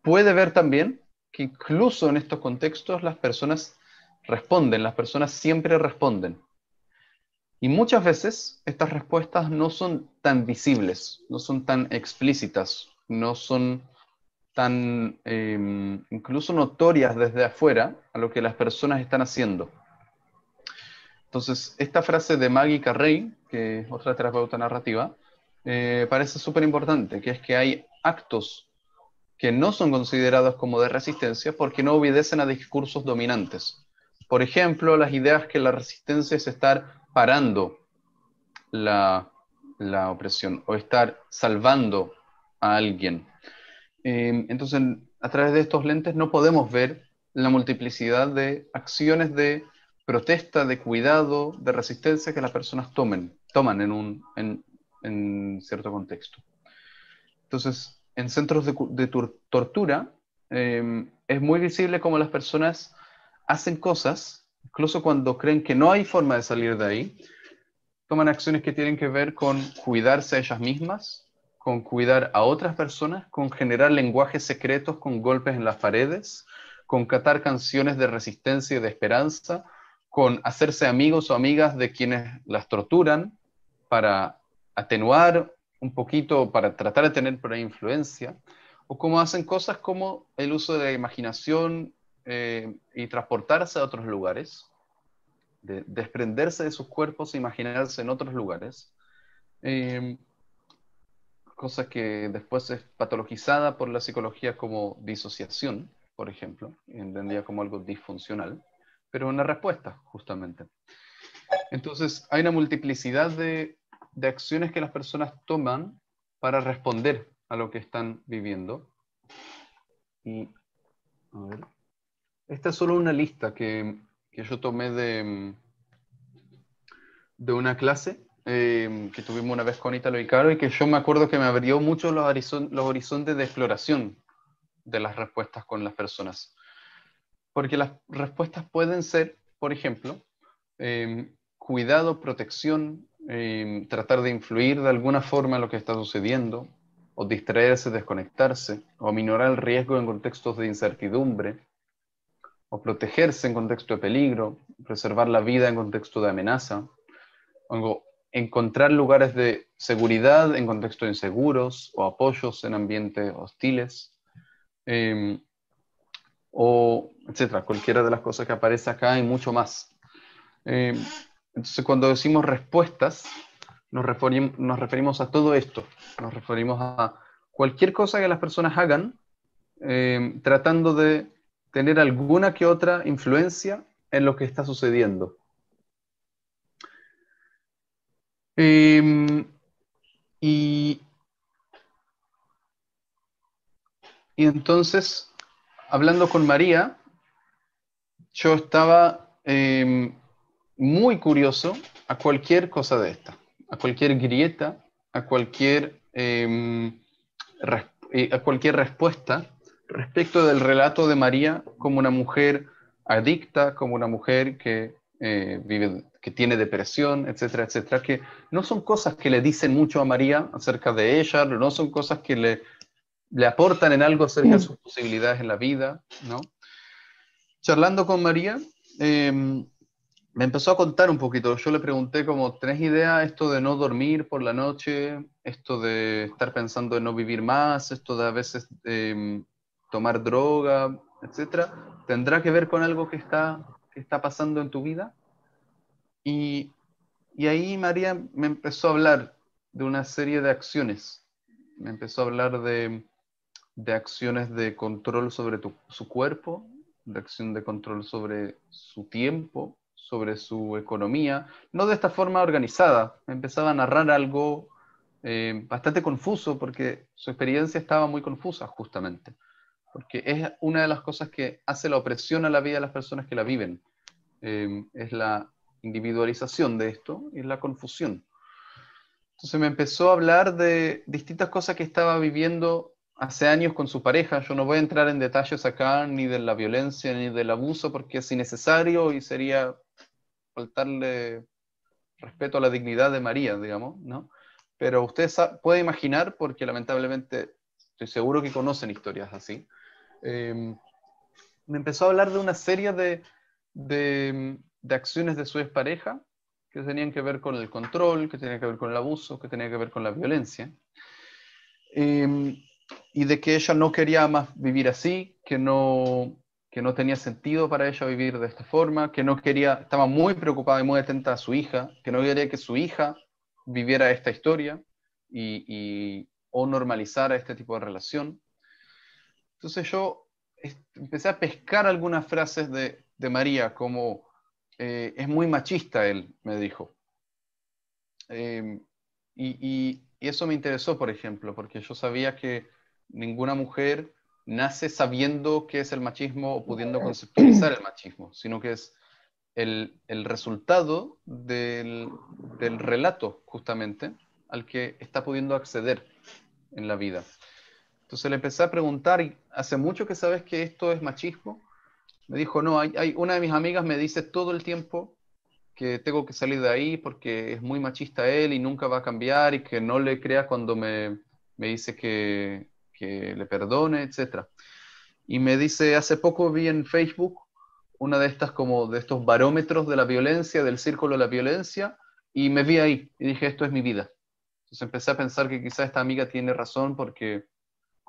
Puede ver también que incluso en estos contextos las personas responden, las personas siempre responden. Y muchas veces estas respuestas no son tan visibles, no son tan explícitas, no son tan em, incluso notorias desde afuera a lo que las personas están haciendo. Entonces, esta frase de Maggie Carrey, que es otra terapeuta narrativa, eh, parece súper importante, que es que hay actos que no son considerados como de resistencia porque no obedecen a discursos dominantes. Por ejemplo, las ideas que la resistencia es estar parando la, la opresión o estar salvando a alguien Em, entonces, a través de estos lentes no podemos ver la multiplicidad de acciones de protesta, de cuidado, de resistencia que las personas tomen, toman en, un, cierto contexto. Entonces, en centros de, tortura em, es muy visible cómo las personas hacen cosas, incluso cuando creen que no hay forma de salir de ahí, toman acciones que tienen que ver con cuidarse a ellas mismas, con cuidar a otras personas, con generar lenguajes secretos con golpes en las paredes, con catar canciones de resistencia y de esperanza, con hacerse amigos o amigas de quienes las torturan para atenuar un poquito, para tratar de tener por influencia, o como hacen cosas como el uso de la imaginación eh, y transportarse a otros lugares, de desprenderse de sus cuerpos e imaginarse en otros lugares. Eh, cosa que después es patologizada por la psicología como disociación, por ejemplo, entendía como algo disfuncional, pero una respuesta, justamente. Entonces, hay una multiplicidad de, acciones que las personas toman para responder a lo que están viviendo. Y, esta es solo una lista que, que yo tomé de, de una clase eh, que tuvimos una vez con Italo y Caro y que yo me acuerdo que me abrió mucho los, horizontes de exploración de las respuestas con las personas. Porque las respuestas pueden ser, por ejemplo, eh, cuidado, protección, eh, tratar de influir de alguna forma en lo que está sucediendo, o distraerse, desconectarse, o minorar el riesgo en contextos de incertidumbre, o protegerse en contexto de peligro, preservar la vida en contexto de amenaza, o, encontrar lugares de seguridad en contextos inseguros o apoyos en ambientes hostiles, em, o etcétera. Cualquiera de las cosas que aparece acá y mucho más. Em, entonces, cuando decimos respuestas, nos, nos referimos a todo esto. Nos referimos a cualquier cosa que las personas hagan, em, tratando de tener alguna que otra influencia en lo que está sucediendo Em, y, entonces, hablando con María, yo estaba em, muy curioso a cualquier cosa de esta, a cualquier grieta, a cualquier, em, eh, a cualquier respuesta respecto del relato de María como una mujer adicta, como una mujer que eh, vive, que tiene depresión, etcétera, etcétera, que no son cosas que le dicen mucho a María acerca de ella, no son cosas que le, aportan en algo acerca de sus posibilidades en la vida, ¿no? Charlando con María, em, me empezó a contar un poquito. Yo le pregunté como, ¿tenés idea esto de no dormir por la noche? Esto de estar pensando en no vivir más, esto de a veces em, tomar droga, etcétera, ¿tendrá que ver con algo que está está pasando en tu vida. Y, y ahí María me empezó a hablar de una serie de acciones. Me empezó a hablar de, acciones de control sobre su cuerpo, de acción de control sobre su tiempo, sobre su economía, no de esta forma organizada. Me empezaba a narrar algo eh, bastante confuso porque su experiencia estaba muy confusa justamente porque es una de las cosas que hace la opresión a la vida de las personas que la viven. Em, es la individualización de esto y es la confusión. Entonces me empezó a hablar de distintas cosas que estaba viviendo hace años con su pareja. Yo no voy a entrar en detalles acá ni de la violencia ni del abuso porque es innecesario y sería faltarle respeto a la dignidad de María, digamos, ¿no? Pero usted puede imaginar, porque lamentablemente estoy seguro que conocen historias así, Em, me empezó a hablar de una serie mm, de, acciones de su expareja que tenían que ver con el control, que tenían que ver con el abuso, que tenían que ver con la violencia. Em, y de que ella no quería más vivir así, que no, que no tenía sentido para ella vivir de esta forma, que no quería, estaba muy preocupada y muy atenta a su hija, que no quería que su hija viviera esta historia y, y o normalizara este tipo de relación. Entonces yo empecé a pescar algunas frases de, María, como eh, es muy machista él, me dijo. Em, y, y eso me interesó, por ejemplo, porque yo sabía que ninguna mujer nace sabiendo qué es el machismo o pudiendo conceptualizar el machismo, sino que es el, resultado del, relato justamente al que está pudiendo acceder en la vida. Entonces le empecé a preguntar, ¿hace mucho que sabes que esto es machismo? Me dijo, no, hay, una de mis amigas me dice todo el tiempo que tengo que salir de ahí porque es muy machista él y nunca va a cambiar y que no le crea cuando me, dice que, que le perdone, etc. Y me dice, hace poco vi en Facebook una de estas como de estos barómetros de la violencia, del círculo de la violencia, y me vi ahí y dije, esto es mi vida. Entonces empecé a pensar que quizá esta amiga tiene razón porque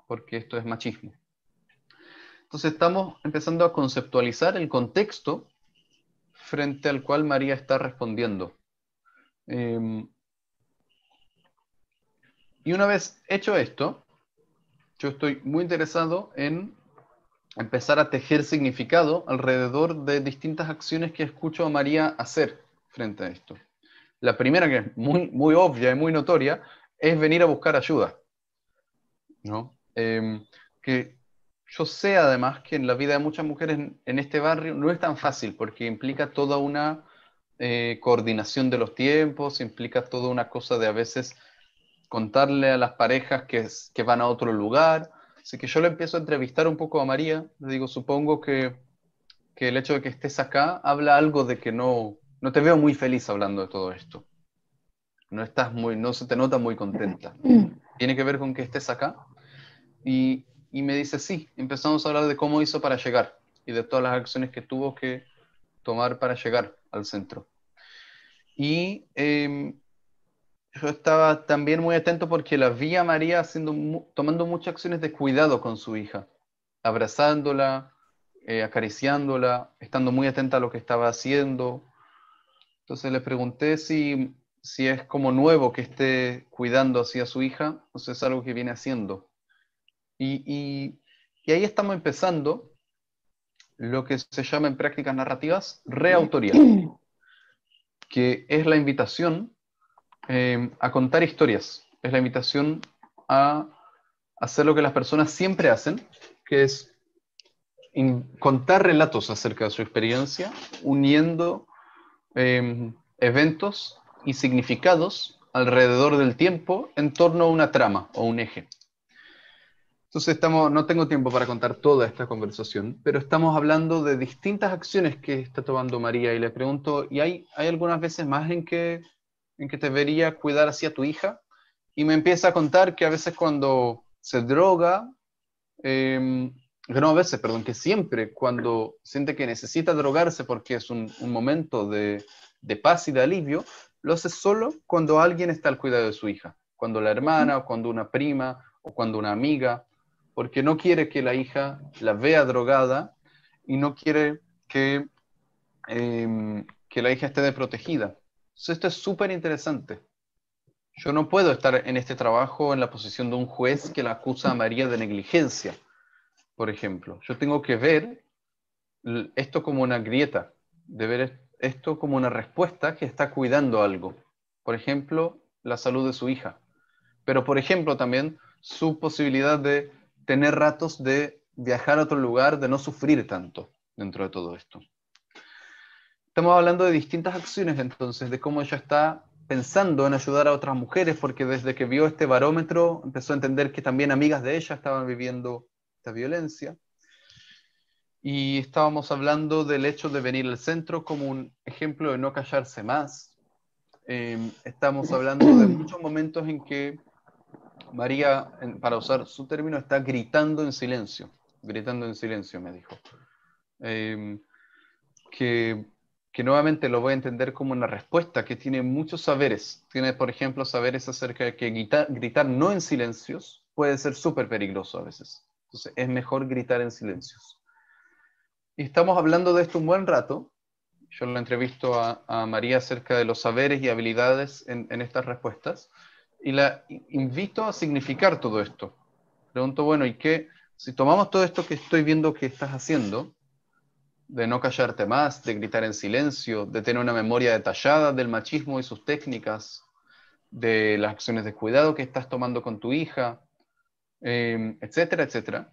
porque esto es machismo. Entonces estamos empezando a conceptualizar el contexto frente al cual María está respondiendo. Em, y una vez hecho esto, yo estoy muy interesado en empezar a tejer significado alrededor de distintas acciones que escucho a María hacer frente a esto. La primera, que es muy, muy obvia y muy notoria, es venir a buscar ayuda. ¿no? Em, que yo sé además que en la vida de muchas mujeres en, este barrio no es tan fácil porque implica toda una eh, coordinación de los tiempos, implica toda una cosa de a veces contarle a las parejas que, van a otro lugar. Así que yo le empiezo a entrevistar un poco a María, le digo, supongo que, que el hecho de que estés acá habla algo de que no, no te veo muy feliz hablando de todo esto. No estás muy, no se te nota muy contenta. (clears throat) ¿Tiene que ver con que estés acá? Y, me dice, sí, empezamos a hablar de cómo hizo para llegar y de todas las acciones que tuvo que tomar para llegar al centro. Y em, yo estaba también muy atento porque la vi a María haciendo, tomando muchas acciones de cuidado con su hija, abrazándola, eh, acariciándola, estando muy atenta a lo que estaba haciendo. Entonces le pregunté si, si es como nuevo que esté cuidando así a su hija, o si es algo que viene haciendo. Y, ahí estamos empezando lo que se llama en prácticas narrativas reautoría, (clears throat) que es la invitación eh, a contar historias, es la invitación a hacer lo que las personas siempre hacen, que es contar relatos acerca de su experiencia, uniendo eh, eventos y significados alrededor del tiempo en torno a una trama o un eje. Entonces estamos, no tengo tiempo para contar toda esta conversación, pero estamos hablando de distintas acciones que está tomando María y le pregunto, ¿y hay, hay algunas veces más en que, en que te vería cuidar así a tu hija? Y me empieza a contar que a veces cuando se droga, em, no a veces, perdón, que siempre cuando siente que necesita drogarse porque es un, un momento de, de paz y de alivio, lo hace solo cuando alguien está al cuidado de su hija, cuando la hermana o cuando una prima o cuando una amiga porque no quiere que la hija la vea drogada y no quiere que, em, que la hija esté desprotegida. esto es súper interesante. Yo no puedo estar en este trabajo en la posición de un juez que la acusa a María de negligencia, por ejemplo. Yo tengo que ver esto como una grieta, de ver esto como una respuesta que está cuidando algo. Por ejemplo, la salud de su hija. Pero, por ejemplo, también su posibilidad de tener ratos de viajar a otro lugar, de no sufrir tanto dentro de todo esto. Estamos hablando de distintas acciones entonces, de cómo ella está pensando en ayudar a otras mujeres, porque desde que vio este barómetro empezó a entender que también amigas de ella estaban viviendo esta violencia. Y estábamos hablando del hecho de venir al centro como un ejemplo de no callarse más. Em, estamos hablando de muchos momentos en que María, para usar su término, está gritando en silencio, gritando en silencio, me dijo. Em, que, nuevamente lo voy a entender como una respuesta que tiene muchos saberes. Tiene, por ejemplo, saberes acerca de que gritar, no en silencios puede ser súper peligroso a veces. Entonces, es mejor gritar en silencios. Y estamos hablando de esto un buen rato. Yo lo entrevisto a, María acerca de los saberes y habilidades en estas respuestas y la invito a significar todo esto. Pregunto, bueno, ¿y qué? Si tomamos todo esto que estoy viendo que estás haciendo, de no callarte más, de gritar en silencio, de tener una memoria detallada del machismo y sus técnicas, de las acciones de cuidado que estás tomando con tu hija, em, etcétera, etcétera.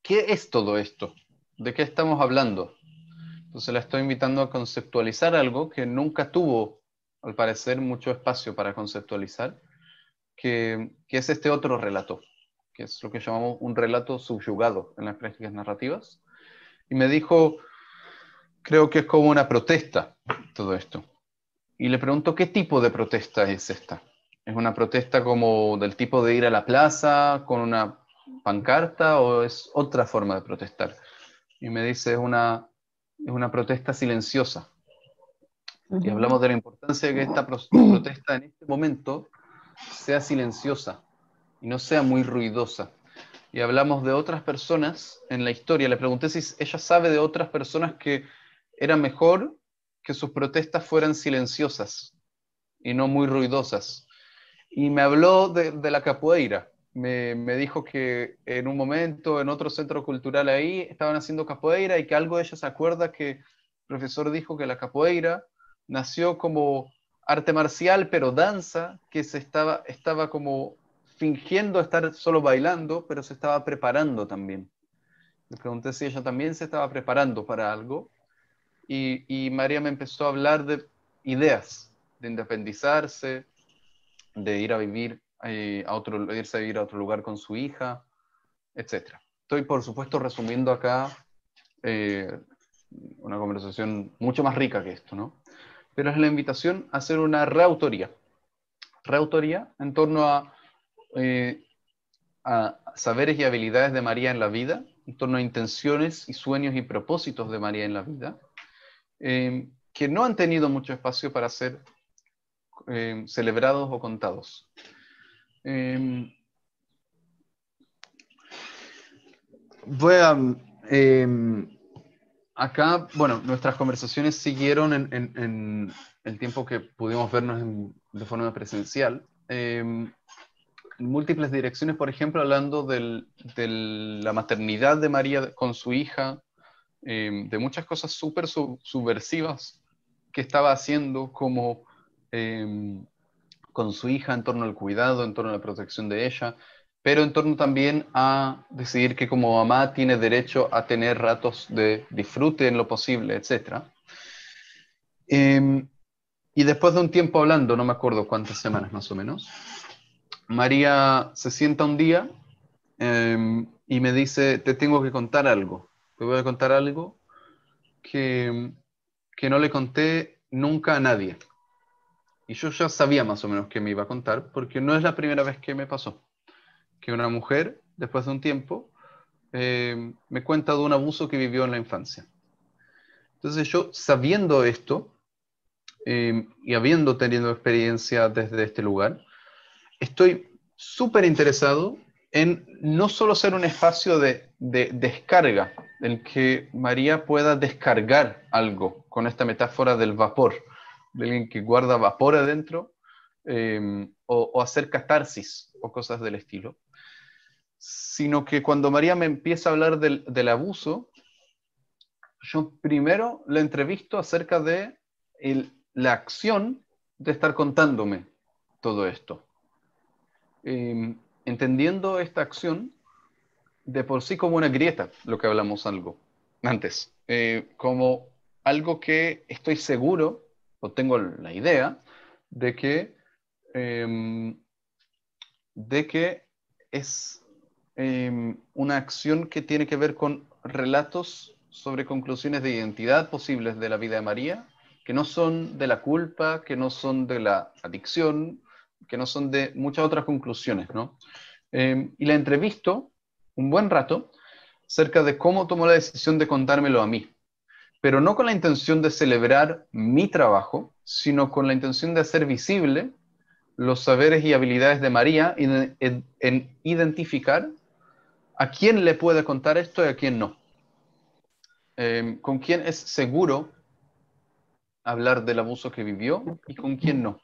¿Qué es todo esto? ¿De qué estamos hablando? Entonces la estoy invitando a conceptualizar algo que nunca tuvo al parecer, mucho espacio para conceptualizar, que, es este otro relato, que es lo que llamamos un relato subyugado en las prácticas narrativas. Y me dijo, creo que es como una protesta todo esto. Y le pregunto, ¿qué tipo de protesta es esta? ¿Es una protesta como del tipo de ir a la plaza con una pancarta o es otra forma de protestar? Y me dice, es una, es una protesta silenciosa y hablamos de la importancia de que esta protesta en este momento sea silenciosa y no sea muy ruidosa. Y hablamos de otras personas en la historia. Le pregunté si ella sabe de otras personas que era mejor que sus protestas fueran silenciosas y no muy ruidosas. Y me habló de, la capoeira. Me, me, dijo que en un momento, en otro centro cultural ahí, estaban haciendo capoeira y que algo de ella se acuerda que el profesor dijo que la capoeira nació como arte marcial, pero danza, que se estaba, estaba como fingiendo estar solo bailando, pero se estaba preparando también. Le pregunté si ella también se estaba preparando para algo y, María me empezó a hablar de ideas, de independizarse, de ir a vivir eh, a otro, irse a vivir a otro lugar con su hija, etc. Estoy, por supuesto, resumiendo acá eh, una conversación mucho más rica que esto, ¿no? pero es la invitación a hacer una reautoría. Reautoría en torno eh, a, saberes y habilidades de María en la vida, en torno a intenciones y sueños y propósitos de María en la vida, eh, que no han tenido mucho espacio para ser eh, celebrados o contados. voy a acá, bueno, nuestras conversaciones siguieron en, el tiempo que pudimos vernos de forma presencial. Em, en múltiples direcciones, por ejemplo, hablando de la maternidad de María con su hija, em, de muchas cosas súper subversivas que estaba haciendo como em, con su hija en torno al cuidado, en torno a la protección de ella pero en torno también a decidir que como mamá tiene derecho a tener ratos de disfrute en lo posible, etc. Em, y después de un tiempo hablando, no me acuerdo cuántas semanas más o menos, María se sienta un día em, y me dice, te tengo que contar algo, te voy a contar algo que, que no le conté nunca a nadie. Y yo ya sabía más o menos que me iba a contar, porque no es la primera vez que me pasó que una mujer, después de un tiempo, eh, me cuenta de un abuso que vivió en la infancia. Entonces yo, sabiendo esto eh, y habiendo tenido experiencia desde este lugar, estoy súper interesado en no solo ser un espacio de, descarga, el que María pueda descargar algo con esta metáfora del vapor, de alguien que guarda vapor adentro, eh, o, hacer catarsis o cosas del estilo, sino que cuando María me empieza a hablar del, abuso, yo primero la entrevisto acerca de la acción de estar contándome todo esto. Em, entendiendo esta acción de por sí como una grieta, lo que hablamos algo antes, eh, como algo que estoy seguro, o tengo la idea, de que, em, de que es Em, una acción que tiene que ver con relatos sobre conclusiones de identidad posibles de la vida de María, que no son de la culpa, que no son de la adicción, que no son de muchas otras conclusiones, ¿no? Em, y la entrevisto un buen rato acerca de cómo tomó la decisión de contármelo a mí, pero no con la intención de celebrar mi trabajo, sino con la intención de hacer visible los saberes y habilidades de María en identificar a quién le puede contar esto y a quién no. Em, con quién es seguro hablar del abuso que vivió y con quién no.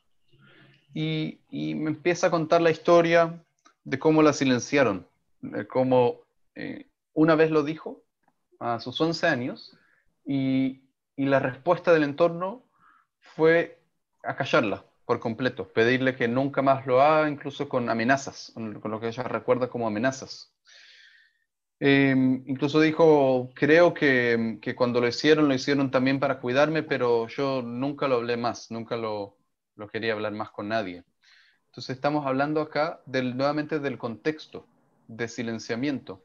Y, me empieza a contar la historia de cómo la silenciaron, de cómo eh, una vez lo dijo a sus 11 años y, y la respuesta del entorno fue acallarla por completo, pedirle que nunca más lo haga, incluso con amenazas, con lo que ella recuerda como amenazas. Em, incluso dijo, creo que, cuando lo hicieron, lo hicieron también para cuidarme, pero yo nunca lo hablé más, nunca lo, quería hablar más con nadie. Entonces estamos hablando acá del, nuevamente del contexto de silenciamiento.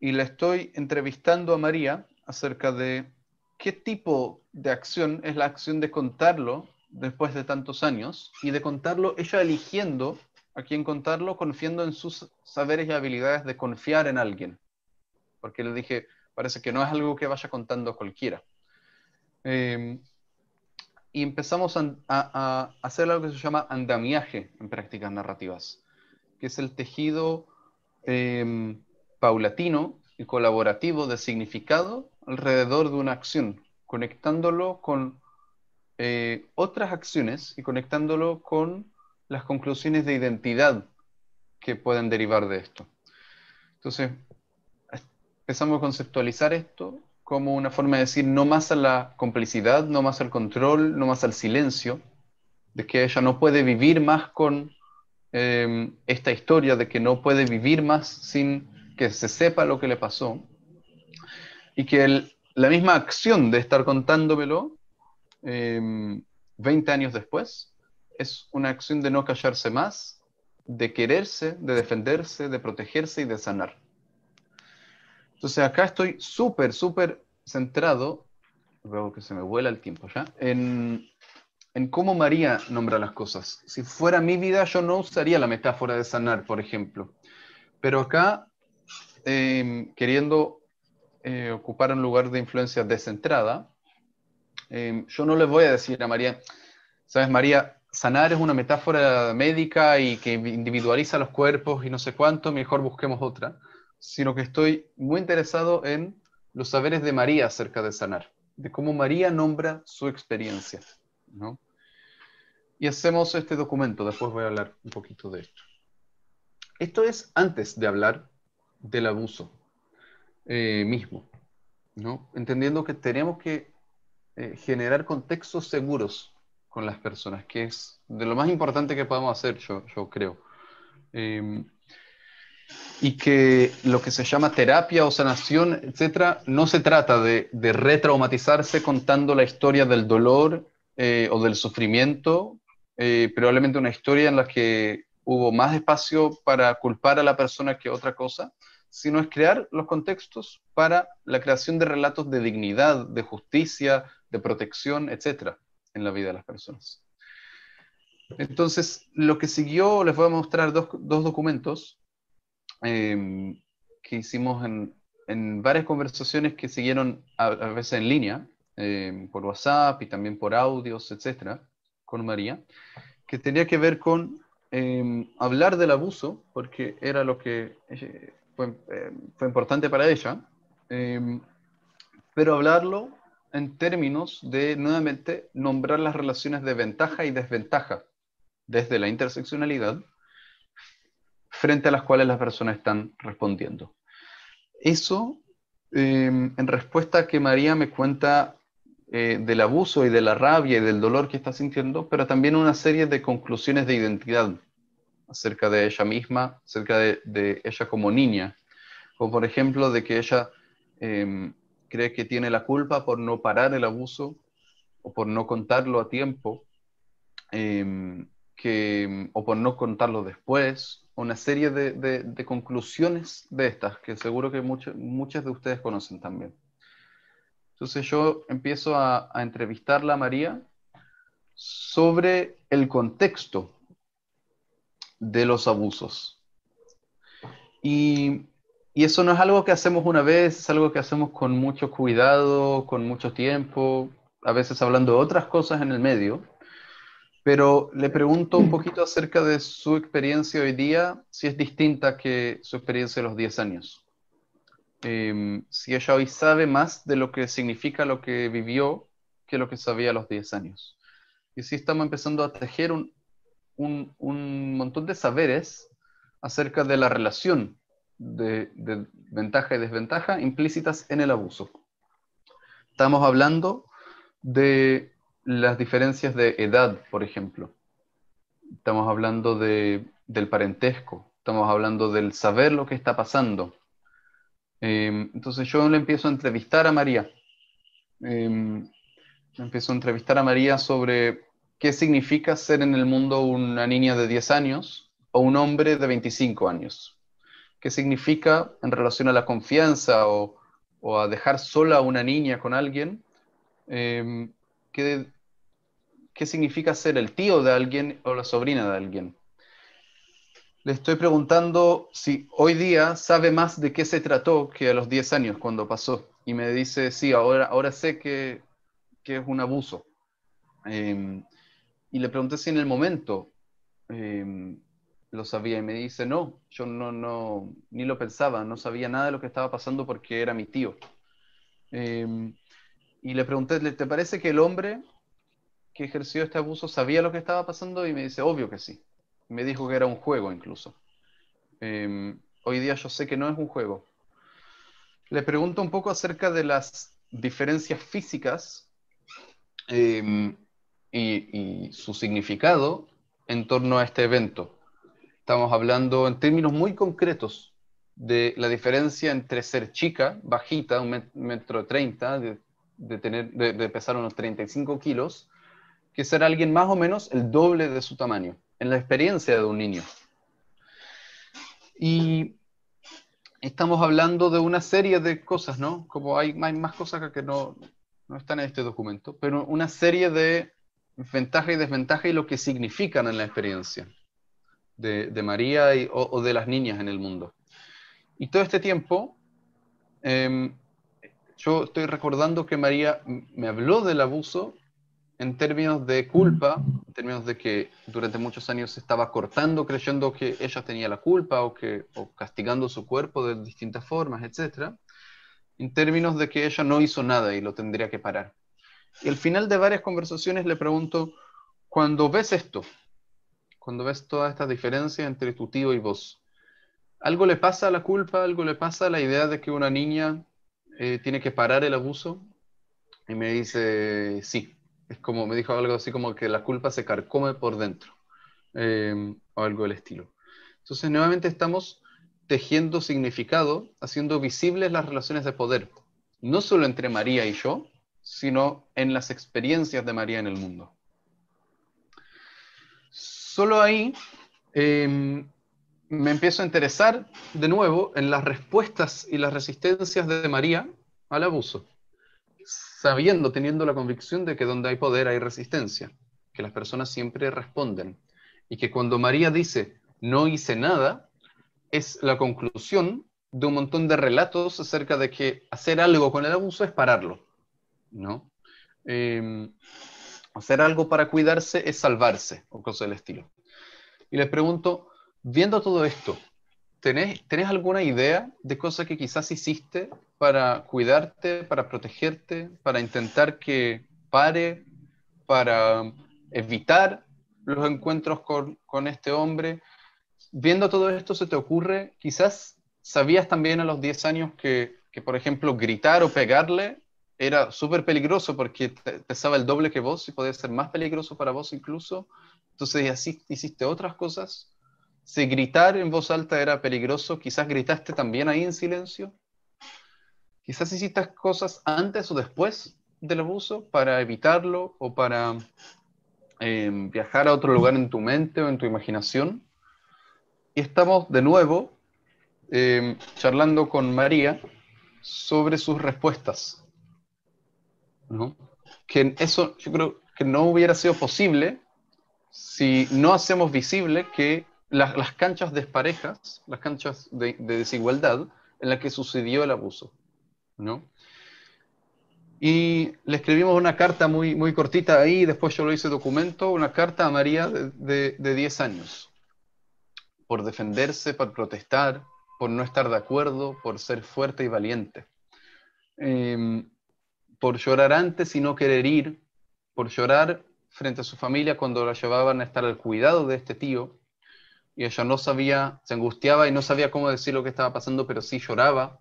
Y la estoy entrevistando a María acerca de qué tipo de acción es la acción de contarlo después de tantos años y de contarlo ella eligiendo a quien contarlo confiando en sus saberes y habilidades de confiar en alguien. Porque le dije, parece que no es algo que vaya contando cualquiera. Em, y empezamos a, hacer algo que se llama andamiaje en prácticas narrativas, que es el tejido em, paulatino y colaborativo de significado alrededor de una acción, conectándolo con eh, otras acciones y conectándolo con las conclusiones de identidad que pueden derivar de esto. Entonces, empezamos a conceptualizar esto como una forma de decir no más a la complicidad, no más al control, no más al silencio, de que ella no puede vivir más con em, esta historia, de que no puede vivir más sin que se sepa lo que le pasó, y que la misma acción de estar contándomelo 20 em, años después es una acción de no callarse más, de quererse, de defenderse, de protegerse y de sanar. Entonces acá estoy súper, súper centrado, luego que se me vuela el tiempo ya, en, cómo María nombra las cosas. Si fuera mi vida, yo no usaría la metáfora de sanar, por ejemplo. Pero acá, em, queriendo eh, ocupar un lugar de influencia descentrada, em, yo no le voy a decir a María, sabes María, sanar es una metáfora médica y que individualiza los cuerpos y no sé cuánto, mejor busquemos otra, sino que estoy muy interesado en los saberes de María acerca de sanar, de cómo María nombra su experiencia. Y hacemos este documento, después voy a hablar un poquito de esto. Esto es antes de hablar del abuso eh, mismo, ¿no? entendiendo que tenemos que eh, generar contextos seguros con las personas, que es de lo más importante que podemos hacer, yo, creo. Em, y que lo que se llama terapia o sanación, etcétera, no se trata de, de retraumatizarse contando la historia del dolor eh, o del sufrimiento, eh, probablemente una historia en la que hubo más espacio para culpar a la persona que otra cosa, sino es crear los contextos para la creación de relatos de dignidad, de justicia, de protección, etcétera en la vida de las personas. Entonces, lo que siguió, les voy a mostrar dos, documentos em, que hicimos en, varias conversaciones que siguieron a, veces en línea, em, por WhatsApp y también por audios, etcétera, con María, que tenía que ver con em, hablar del abuso, porque era lo que eh, fue importante para ella, pero hablarlo en términos de, nuevamente, nombrar las relaciones de ventaja y desventaja desde la interseccionalidad frente a las cuales las personas están respondiendo. Eso, em, en respuesta a que María me cuenta eh, del abuso y de la rabia y del dolor que está sintiendo, pero también una serie de conclusiones de identidad acerca de ella misma, acerca de, ella como niña, como por ejemplo de que ella em, cree que tiene la culpa por no parar el abuso o por no contarlo a tiempo, em, que, o por no contarlo después, una serie de, de, conclusiones de estas, que seguro que muchos muchas de ustedes conocen también. Entonces yo empiezo a, a entrevistarla a María sobre el contexto de los abusos. Y y eso no es algo que hacemos una vez, es algo que hacemos con mucho cuidado, con mucho tiempo, a veces hablando de otras cosas en el medio. Pero le pregunto un poquito acerca de su experiencia hoy día, si es distinta que su experiencia de los 10 años. Em, si ella hoy sabe más de lo que significa lo que vivió que lo que sabía a los 10 años. Y si estamos empezando a tejer un, un montón de saberes acerca de la relación de, ventaja y desventaja implícitas en el abuso. Estamos hablando de las diferencias de edad, por ejemplo. Estamos hablando del parentesco, estamos hablando del saber lo que está pasando. Em, entonces yo le empiezo a entrevistar a María. Eh, empiezo a entrevistar a María sobre qué significa ser en el mundo una niña de 10 años o un hombre de 25 años. ¿Qué significa en relación a la confianza o, a dejar sola a una niña con alguien, em, ¿qué, significa ser el tío de alguien o la sobrina de alguien? Le estoy preguntando si hoy día sabe más de qué se trató que a los 10 años cuando pasó. Y me dice, sí, ahora, ahora sé que, que es un abuso. Em, y le pregunté si en el momento em, lo sabía y me dice, no, yo no, no, ni lo pensaba, no sabía nada de lo que estaba pasando porque era mi tío. Em, y le pregunté, ¿te parece que el hombre que ejerció este abuso sabía lo que estaba pasando? Y me dice, obvio que sí. Me dijo que era un juego incluso. Em, hoy día yo sé que no es un juego. Le pregunto un poco acerca de las diferencias físicas em, y su significado en torno a este evento. Estamos hablando en términos muy concretos de la diferencia entre ser chica, bajita, un metro treinta, de, tener, de, pesar unos 35 kilos, que ser alguien más o menos el doble de su tamaño, en la experiencia de un niño. Y estamos hablando de una serie de cosas, ¿no? Como hay, más cosas que, no, no están en este documento, pero una serie de ventajas y desventajas y lo que significan en la experiencia de, María o, de las niñas en el mundo. Y todo este tiempo, em, yo estoy recordando que María me habló del abuso en términos de culpa, en términos de que durante muchos años se estaba cortando creyendo que ella tenía la culpa o, que, o castigando su cuerpo de distintas formas, etc. En términos de que ella no hizo nada y lo tendría que parar. Y al final de varias conversaciones le pregunto, cuando ves esto, cuando ves todas estas diferencias entre tu tío y vos. Algo le pasa a la culpa, algo le pasa a la idea de que una niña eh, tiene que parar el abuso. Y me dice, sí, es como, me dijo algo así como que la culpa se carcome por dentro, em, o algo del estilo. Entonces, nuevamente estamos tejiendo significado, haciendo visibles las relaciones de poder, no solo entre María y yo, sino en las experiencias de María en el mundo solo ahí em, me empiezo a interesar de nuevo en las respuestas y las resistencias de María al abuso, sabiendo, teniendo la convicción de que donde hay poder hay resistencia, que las personas siempre responden y que cuando María dice no hice nada, es la conclusión de un montón de relatos acerca de que hacer algo con el abuso es pararlo, ¿no? Em, hacer algo para cuidarse es salvarse o cosas del estilo. Y les pregunto, viendo todo esto, ¿tenés, ¿tenés alguna idea de cosas que quizás hiciste para cuidarte, para protegerte, para intentar que pare, para evitar los encuentros con, este hombre? Viendo todo esto, ¿se te ocurre, quizás sabías también a los 10 años que, que por ejemplo, gritar o pegarle era súper peligroso porque pesaba el doble que vos y podía ser más peligroso para vos incluso. Entonces así hiciste otras cosas. Si gritar en voz alta era peligroso, quizás gritaste también ahí en silencio. Quizás hiciste cosas antes o después del abuso para evitarlo o para em, viajar a otro lugar en tu mente o en tu imaginación. Y estamos de nuevo em, charlando con María sobre sus respuestas ¿no? Que eso yo creo que no hubiera sido posible si no hacemos visible que las, las canchas desparejas, las canchas de, desigualdad en las que sucedió el abuso, ¿no? Y le escribimos una carta muy, muy cortita ahí, después yo lo hice documento, una carta a María de, de, 10 años, por defenderse, por protestar, por no estar de acuerdo, por ser fuerte y valiente. Em, por llorar antes y no querer ir, por llorar frente a su familia cuando la llevaban a estar al cuidado de este tío, y ella no sabía, se angustiaba y no sabía cómo decir lo que estaba pasando, pero sí lloraba,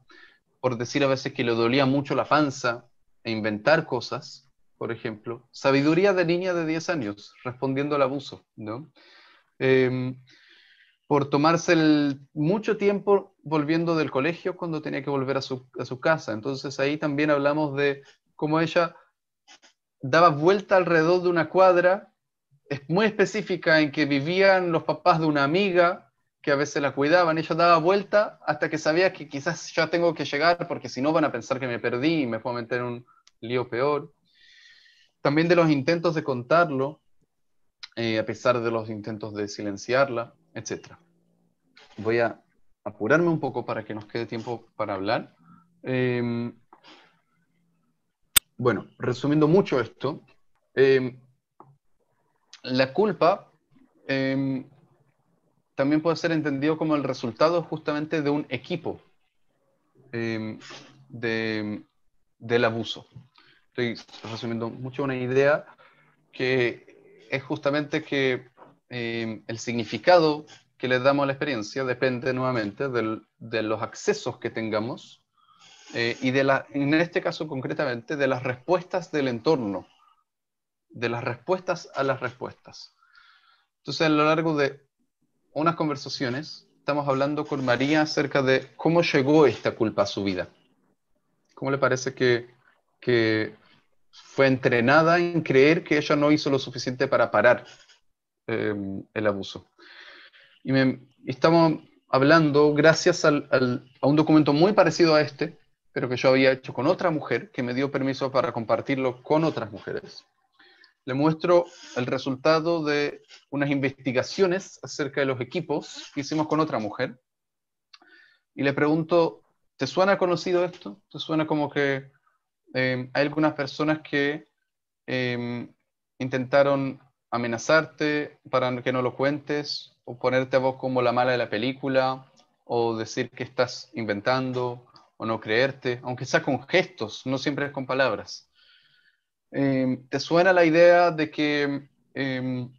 por decir a veces que le dolía mucho la panza e inventar cosas, por ejemplo. Sabiduría de niña de 10 años, respondiendo al abuso, ¿no? Em, por tomarse mucho tiempo volviendo del colegio cuando tenía que volver a su casa. Entonces ahí también hablamos de como ella daba vuelta alrededor de una cuadra es muy específica en que vivían los papás de una amiga que a veces la cuidaban, ella daba vuelta hasta que sabía que quizás ya tengo que llegar porque si no van a pensar que me perdí y me puedo meter un lío peor. También de los intentos de contarlo, eh, a pesar de los intentos de silenciarla, etc. Voy a apurarme un poco para que nos quede tiempo para hablar. Em, bueno, resumiendo mucho esto, em, la culpa em, también puede ser entendido como el resultado justamente de un equipo em, del abuso. Estoy resumiendo mucho una idea que es justamente que el significado que le damos a la experiencia depende nuevamente de los accesos que tengamos eh, y de la, en este caso concretamente de las respuestas del entorno, de las respuestas a las respuestas. Entonces, a lo largo de unas conversaciones, estamos hablando con María acerca de cómo llegó esta culpa a su vida. ¿Cómo le parece que, fue entrenada en creer que ella no hizo lo suficiente para parar eh, el abuso? Y estamos hablando gracias a un documento muy parecido a este, pero que yo había hecho con otra mujer que me dio permiso para compartirlo con otras mujeres. Le muestro el resultado de unas investigaciones acerca de los equipos que hicimos con otra mujer. Y le pregunto, ¿te suena conocido esto? ¿Te suena como que eh, hay algunas personas que em, intentaron amenazarte para que no lo cuentes o ponerte a vos como la mala de la película o decir que estás inventando o no creerte, aunque sea con gestos, no siempre es con palabras. Em, ¿Te suena la idea de que, em,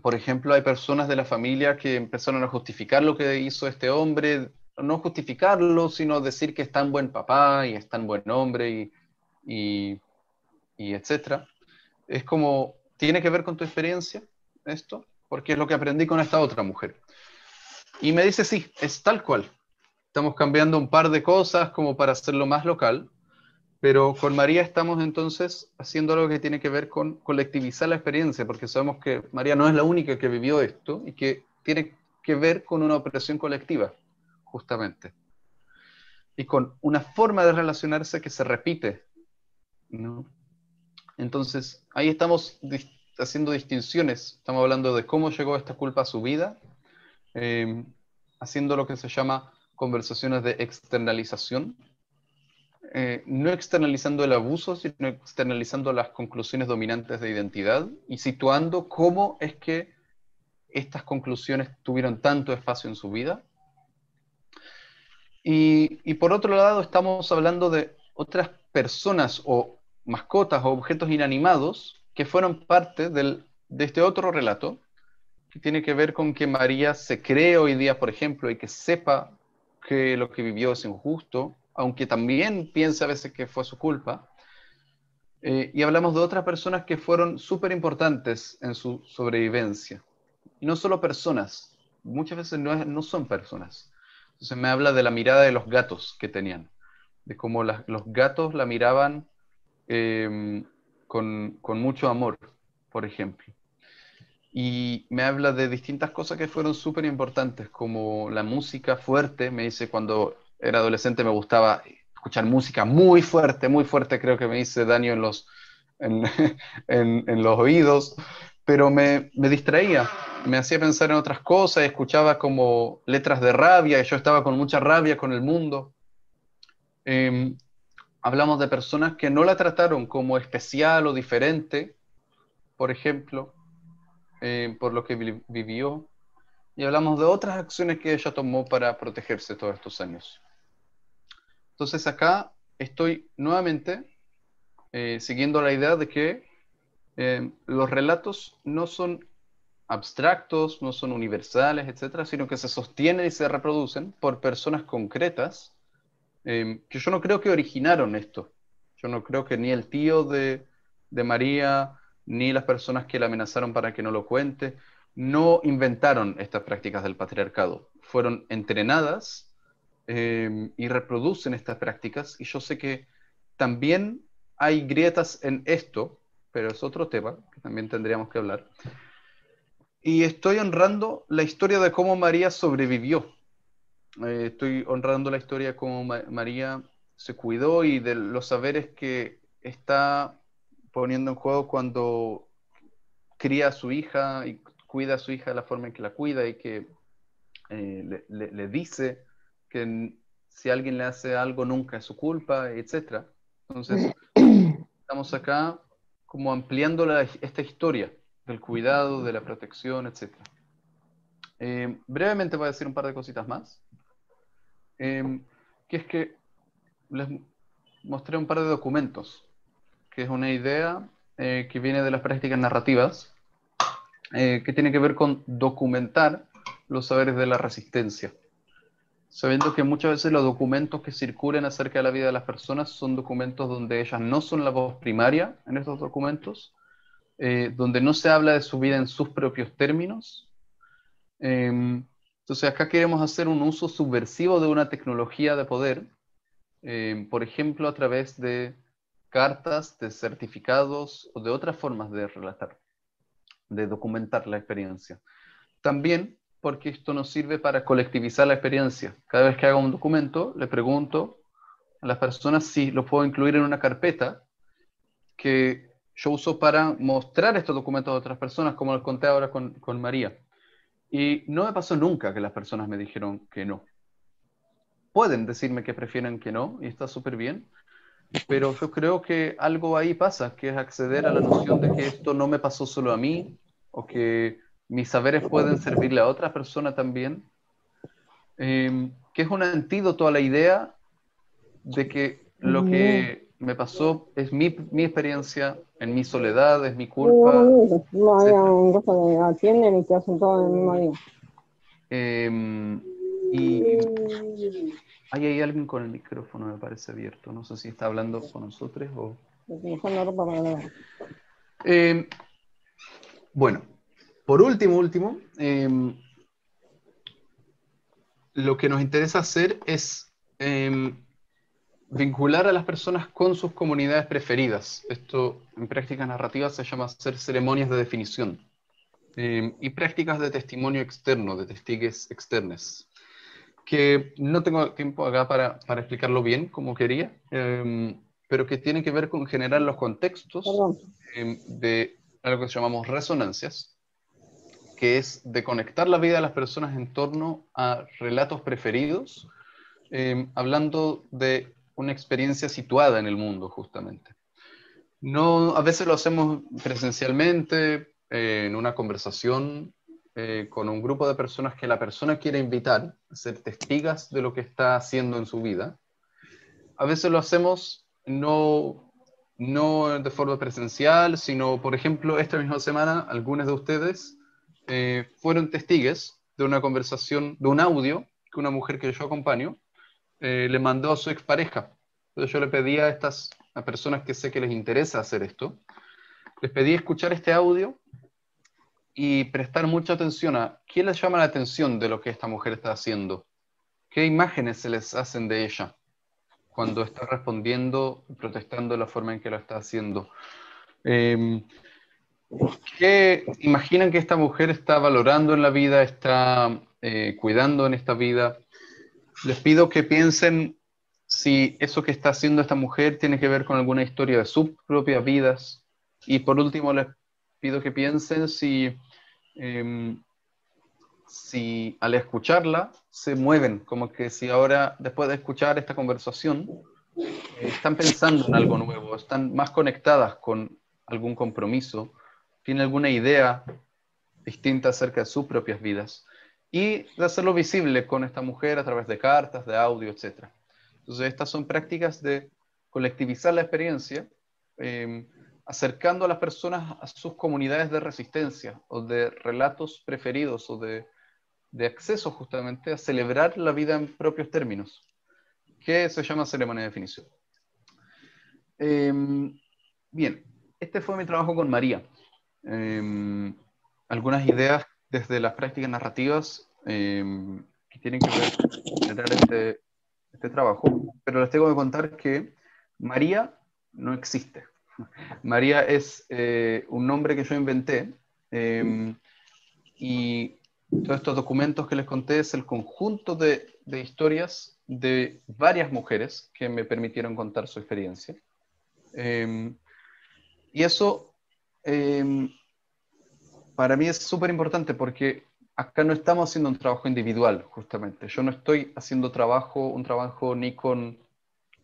por ejemplo, hay personas de la familia que empezaron a justificar lo que hizo este hombre, no justificarlo, sino decir que es tan buen papá y es tan buen hombre y etcétera? Es como, ¿tiene que ver con tu experiencia esto? Porque es lo que aprendí con esta otra mujer. Y me dice, sí, es tal cual. Estamos cambiando un par de cosas como para hacerlo más local, pero con María estamos entonces haciendo algo que tiene que ver con colectivizar la experiencia, porque sabemos que María no es la única que vivió esto y que tiene que ver con una operación colectiva, justamente. Y con una forma de relacionarse que se repite. ¿no? Entonces, ahí estamos haciendo distinciones. Estamos hablando de cómo llegó esta culpa a su vida, eh, haciendo lo que se llama conversaciones de externalización, eh, no externalizando el abuso, sino externalizando las conclusiones dominantes de identidad y situando cómo es que estas conclusiones tuvieron tanto espacio en su vida. Y, por otro lado, estamos hablando de otras personas o mascotas o objetos inanimados que fueron parte de este otro relato, que tiene que ver con que María se cree hoy día, por ejemplo, y que sepa que lo que vivió es injusto, aunque también piensa a veces que fue su culpa. Eh, y hablamos de otras personas que fueron súper importantes en su sobrevivencia. Y no solo personas, muchas veces no, son personas. Entonces me habla de la mirada de los gatos que tenían, de cómo los gatos la miraban em, con, mucho amor, por ejemplo y me habla de distintas cosas que fueron súper importantes, como la música fuerte. Me dice, cuando era adolescente me gustaba escuchar música muy fuerte, muy fuerte, creo que me hice daño en los, en, (laughs) los oídos, pero me, distraía, me hacía pensar en otras cosas, escuchaba como letras de rabia, y yo estaba con mucha rabia con el mundo. Em, hablamos de personas que no la trataron como especial o diferente, por ejemplo, eh, por lo que vivió, y hablamos de otras acciones que ella tomó para protegerse todos estos años. Entonces acá estoy nuevamente eh, siguiendo la idea de que eh, los relatos no son abstractos, no son universales, etcétera, sino que se sostienen y se reproducen por personas concretas em, que yo no creo que originaron esto. Yo no creo que ni el tío de, de María, ni las personas que la amenazaron para que no lo cuente, no inventaron estas prácticas del patriarcado, fueron entrenadas eh, y reproducen estas prácticas. Y yo sé que también hay grietas en esto, pero es otro tema que también tendríamos que hablar. Y estoy honrando la historia de cómo María sobrevivió. Eh, estoy honrando la historia de cómo María se cuidó y de los saberes que está poniendo en juego cuando cría a su hija y cuida a su hija de la forma en que la cuida y que eh, le, dice que si alguien le hace algo nunca es su culpa, etc. Entonces, (clears throat) estamos acá como ampliando esta historia del cuidado, de la protección, etc. Eh, brevemente voy a decir un par de cositas más, eh, que es que les mostré un par de documentos que es una idea eh, que viene de las prácticas narrativas, eh, que tiene que ver con documentar los saberes de la resistencia. Sabiendo que muchas veces los documentos que circulan acerca de la vida de las personas son documentos donde ellas no son la voz primaria en estos documentos, eh, donde no se habla de su vida en sus propios términos. Em, entonces acá queremos hacer un uso subversivo de una tecnología de poder, em, por ejemplo, a través de cartas, de certificados o de otras formas de relatar, de documentar la experiencia. También porque esto nos sirve para colectivizar la experiencia. Cada vez que hago un documento, le pregunto a las personas si lo puedo incluir en una carpeta que yo uso para mostrar estos documentos a otras personas, como lo conté ahora con, María. Y no me pasó nunca que las personas me dijeron que no. Pueden decirme que prefieren que no, y está súper bien, pero yo creo que algo ahí pasa, que es acceder a la noción de que esto no me pasó solo a mí, o que mis saberes pueden servirle a otra persona también, em, que es un antídoto a la idea de que lo que me pasó es mi, mi experiencia, en mi soledad, es mi culpa. No hay grupo que atienden y que hacen todo en mismo día. Em, y mm. Ahí hay alguien con el micrófono, me parece abierto. No sé si está hablando con nosotros o. Em, bueno, por último, último, em, lo que nos interesa hacer es em, vincular a las personas con sus comunidades preferidas. Esto en prácticas narrativas se llama hacer ceremonias de definición y prácticas de testimonio externo, de testigues externos que no tengo tiempo acá para, explicarlo bien como quería, em, pero que tiene que ver con generar los contextos em, de algo que llamamos resonancias, que es de conectar la vida de las personas en torno a relatos preferidos, em, hablando de una experiencia situada en el mundo justamente. No, a veces lo hacemos presencialmente, eh, en una conversación eh, con un grupo de personas que la persona quiere invitar a ser testigas de lo que está haciendo en su vida. A veces lo hacemos no, no de forma presencial, sino, por ejemplo, esta misma semana, algunos de ustedes eh, fueron testigues de una conversación, de un audio que una mujer que yo acompaño eh, le mandó a su expareja. Entonces yo le pedí a estas personas que sé que les interesa hacer esto, les pedí escuchar este audio y prestar mucha atención a ¿Quién les llama la atención de lo que esta mujer está haciendo, qué imágenes se les hacen de ella cuando está respondiendo, protestando de la forma en que lo está haciendo. Em, ¿Qué imaginan que esta mujer está valorando en la vida, está eh, cuidando en esta vida? Les pido que piensen si eso que está haciendo esta mujer tiene que ver con alguna historia de sus propias vidas. Y por último, les pido que piensen si Em, si al escucharla se mueven, como que si ahora, después de escuchar esta conversación, eh, están pensando en algo nuevo, están más conectadas con algún compromiso, tienen alguna idea distinta acerca de sus propias vidas y de hacerlo visible con esta mujer a través de cartas, de audio, etc. Entonces, estas son prácticas de colectivizar la experiencia em, acercando a las personas a sus comunidades de resistencia o de relatos preferidos o de, acceso justamente a celebrar la vida en propios términos, que se llama ceremonia de definición. Em, bien, este fue mi trabajo con María. Em, algunas ideas desde las prácticas narrativas em, que tienen que ver con este, este trabajo, pero les tengo que contar que María no existe. María es eh, un nombre que yo inventé em, y todos estos documentos que les conté es el conjunto de, historias de varias mujeres que me permitieron contar su experiencia. Em, y eso em, para mí es súper importante porque acá no estamos haciendo un trabajo individual, justamente. Yo no estoy haciendo trabajo, un trabajo ni con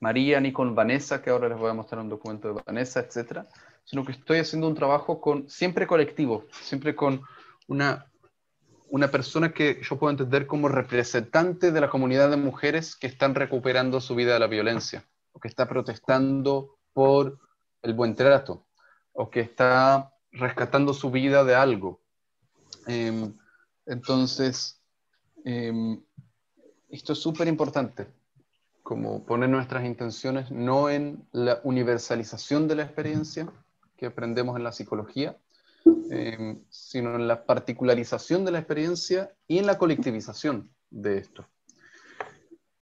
María ni con Vanessa, que ahora les voy a mostrar un documento de Vanessa, etcétera, sino que estoy haciendo un trabajo con, siempre colectivo, siempre con una, una persona que yo puedo entender como representante de la comunidad de mujeres que están recuperando su vida de la violencia, o que está protestando por el buen trato, o que está rescatando su vida de algo. Em, entonces, em, esto es súper importante como poner nuestras intenciones no en la universalización de la experiencia que aprendemos en la psicología, eh, sino en la particularización de la experiencia y en la colectivización de esto.